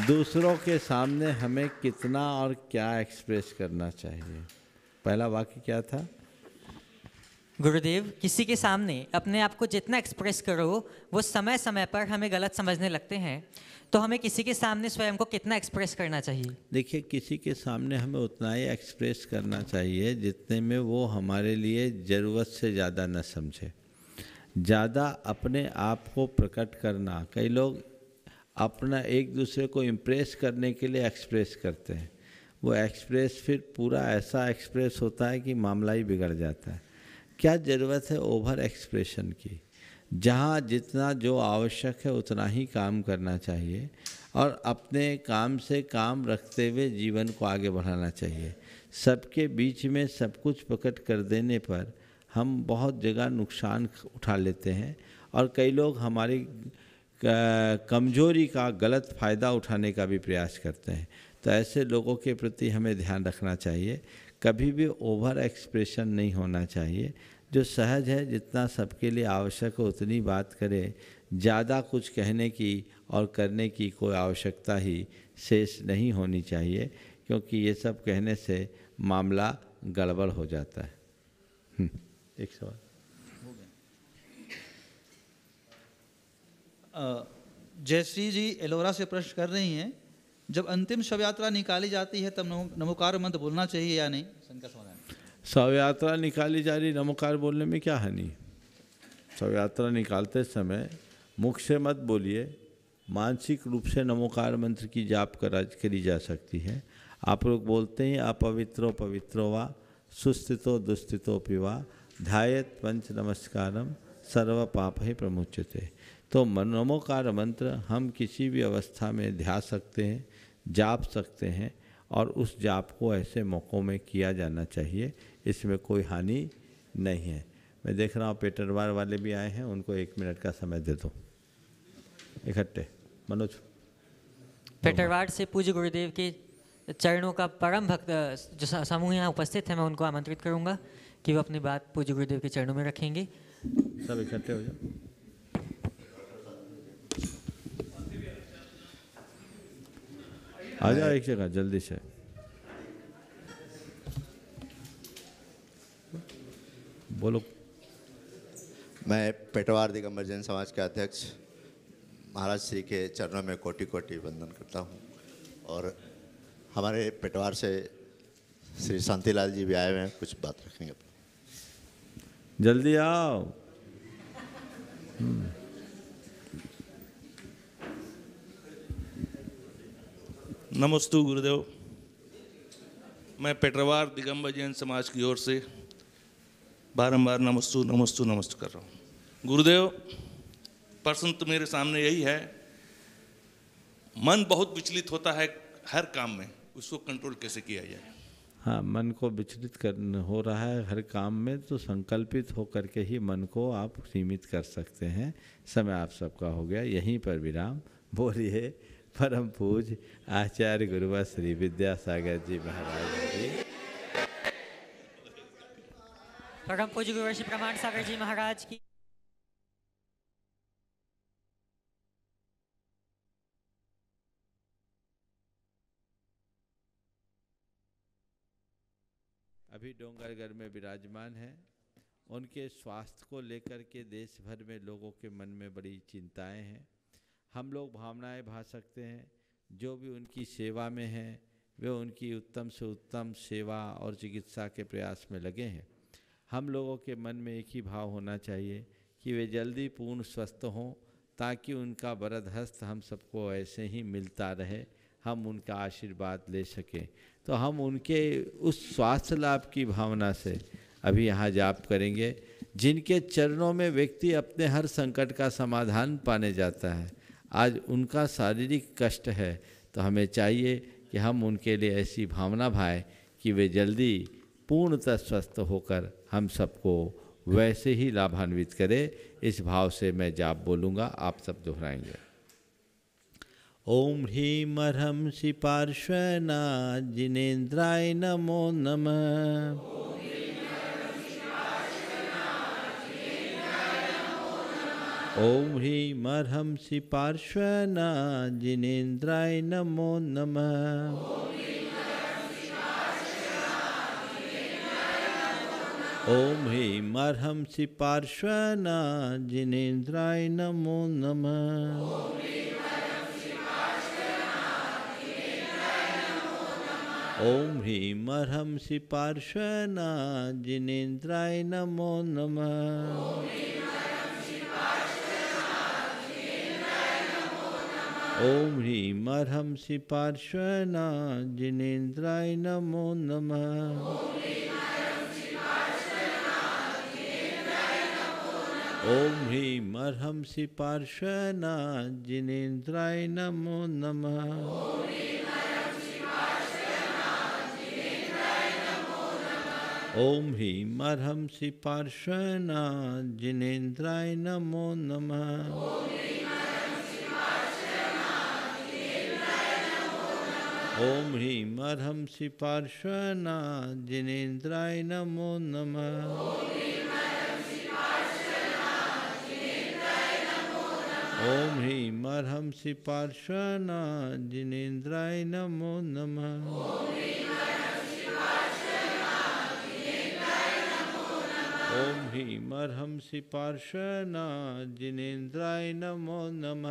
दूसरों के सामने हमें कितना और क्या एक्सप्रेस करना चाहिए पहला वाक्य क्या था गुरुदेव किसी के सामने अपने आप को जितना एक्सप्रेस करो वो समय समय पर हमें गलत समझने लगते हैं तो हमें किसी के सामने स्वयं को कितना एक्सप्रेस करना चाहिए देखिए किसी के सामने हमें उतना ही एक्सप्रेस करना चाहिए जितने में वो हमारे लिए ज़रूरत से ज़्यादा न समझे ज़्यादा अपने आप को प्रकट करना कई लोग अपना एक दूसरे को इम्प्रेस करने के लिए एक्सप्रेस करते हैं वो एक्सप्रेस फिर पूरा ऐसा एक्सप्रेस होता है कि मामला ही बिगड़ जाता है क्या ज़रूरत है ओवर एक्सप्रेशन की जहाँ जितना जो आवश्यक है उतना ही काम करना चाहिए और अपने काम से काम रखते हुए जीवन को आगे बढ़ाना चाहिए सबके बीच में सब कुछ प्रकट कर देने पर हम बहुत जगह नुकसान उठा लेते हैं और कई लोग हमारी कमजोरी का गलत फ़ायदा उठाने का भी प्रयास करते हैं तो ऐसे लोगों के प्रति हमें ध्यान रखना चाहिए कभी भी ओवर एक्सप्रेशन नहीं होना चाहिए जो सहज है जितना सबके लिए आवश्यक हो उतनी बात करें ज़्यादा कुछ कहने की और करने की कोई आवश्यकता ही शेष नहीं होनी चाहिए क्योंकि ये सब कहने से मामला गड़बड़ हो जाता है हम्म, एक सवाल जयश्री जी एलोरा से प्रश्न कर रही हैं जब अंतिम शव यात्रा निकाली जाती है तब नमोकार मंत्र बोलना चाहिए या नहीं शव यात्रा निकाली जा रही नमोकार बोलने में क्या हानि शव यात्रा निकालते समय मुख से मत बोलिए मानसिक रूप से नमोकार मंत्र की जाप करा करी जा सकती है आप लोग बोलते हैं अपवित्रो पवित्रो वा सुस्थितो दुस्थितो पिवा ध्यायत पंच नमस्कारम सर्व पाप ही प्रमुचते तो नमोकार मंत्र हम किसी भी अवस्था में ध्या सकते हैं जाप सकते हैं और उस जाप को ऐसे मौक़ों में किया जाना चाहिए इसमें कोई हानि नहीं है मैं देख रहा हूँ पेटरवार वाले भी आए हैं उनको एक मिनट का समय दे दो इकट्ठे मनोज पेटरवार से पूज्य गुरुदेव के चरणों का परम भक्त जो समूह यहाँ उपस्थित है मैं उनको आमंत्रित करूँगा कि वो अपनी बात पूज्य गुरुदेव के चरणों में रखेंगे सब इकट्ठे हो जाओ आ जाओ एक जगह जल्दी से बोलो मैं पेटवार दिगंबर जैन समाज के अध्यक्ष महाराज श्री के चरणों में कोटि कोटि वंदन करता हूँ और हमारे पेटवार से श्री शांतिलाल जी भी आए हुए हैं कुछ बात रखेंगे जल्दी आओ नमस्तु गुरुदेव मैं पेटरवार दिगंबर जैन समाज की ओर से बारंबार नमस्तु नमस्तु नमस्तु कर रहा हूँ गुरुदेव प्रश्न तो मेरे सामने यही है मन बहुत विचलित होता है हर काम में उसको कंट्रोल कैसे किया जाए हाँ मन को विचलित कर हो रहा है हर काम में तो संकल्पित हो करके ही मन को आप सीमित कर सकते हैं समय आप सबका हो गया यहीं पर विराम बोलिए परम पूज आचार्य गुरुवा श्री विद्यासागर जी महाराज जी परम पूज गुरु श्री प्रमाण सागर जी महाराज की अभी डोंगरगढ़ में विराजमान है उनके स्वास्थ्य को लेकर के देश भर में लोगों के मन में बड़ी चिंताएं हैं हम लोग भावनाएं भा सकते हैं जो भी उनकी सेवा में हैं वे उनकी उत्तम से उत्तम सेवा और चिकित्सा के प्रयास में लगे हैं हम लोगों के मन में एक ही भाव होना चाहिए कि वे जल्दी पूर्ण स्वस्थ हों ताकि उनका बरदहस्त हम सबको ऐसे ही मिलता रहे हम उनका आशीर्वाद ले सकें तो हम उनके उस स्वास्थ्य लाभ की भावना से अभी यहाँ जाप करेंगे जिनके चरणों में व्यक्ति अपने हर संकट का समाधान पाने जाता है आज उनका शारीरिक कष्ट है तो हमें चाहिए कि हम उनके लिए ऐसी भावना भाए कि वे जल्दी पूर्णतः स्वस्थ होकर हम सबको वैसे ही लाभान्वित करें इस भाव से मैं जाप बोलूँगा आप सब दोहराएंगे ओम ह्रीम अर्म सिपार्श्वनाथ जिनेन्द्राय नमो नमः ओम ॐ ह्रीमर्हंसि पार्श्वना जिनेन्द्राय नमो नम ओम नमः ॐ ह्रीमर्हंसि पार्श्वना जिनेन्द्राय नमो नम ओम नमः ॐ ह्रीमर्हंसि पार्श्वना जिनेन्द्राय नमो नमः ओम ॐ ह्रीमर्हं श्री पार्श्वना जिनेन्द्राय नमो नम ओम ॐ ह्रीमर्हं श्री पार्श्वना जिनेन्द्राय नमो नम ओम ॐ ह्रीमर्हं श्री पार्श्वना जिनेन्द्राय नमो नमः ओम ह्रीं अर्हं श्री पार्श्वनाथ जिनेन्द्राय नमो नम ओम ह्रीं अर्हं श्री पार्श्वनाथ जिनेन्द्राय नमो नम ओम ह्रीं अर्हं श्री पार्श्वनाथ जिनेन्द्राय नमो नम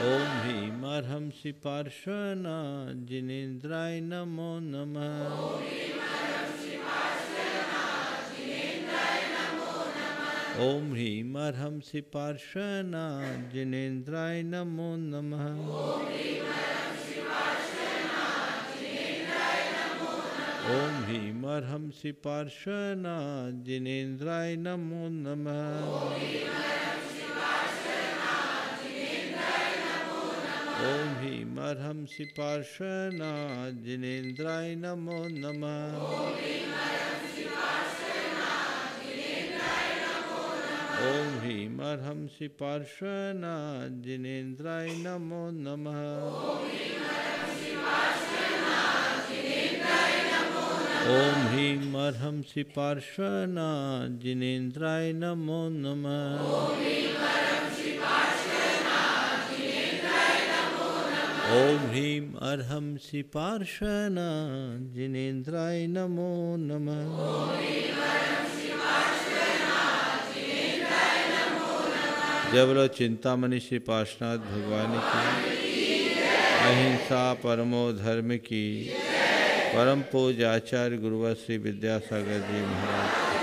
ओम ॐ भीमर्हंसि पार्श्वना जिनेन्द्राय नमो नम नमः ॐ ह्रीमर्हंसि पार्श्वना जिनेन्द्राय नमो नम नमः ॐ भीमर्हंसि पार्श्वना जिनेन्द्राय नमो नमः ओम ह्रीम अर्म सिपार्श्वना जिनेन्द्राय नमो नम ओम ह्रीम अर्म सिपार्श्वना जिनेन्द्राय नमो नम ओम ह्रीम अर्म सिपार्श्वना जिनेन्द्राय नमो नमः ओम ह्रीं अर्हं सि पार्श्वना जिनेन्द्राय नमो नम जय बोलो चिंतामणि श्री भगवान की अहिंसा परमो धर्म की परम पूज आचार्य गुरुवर श्री विद्यासागर जी महाराज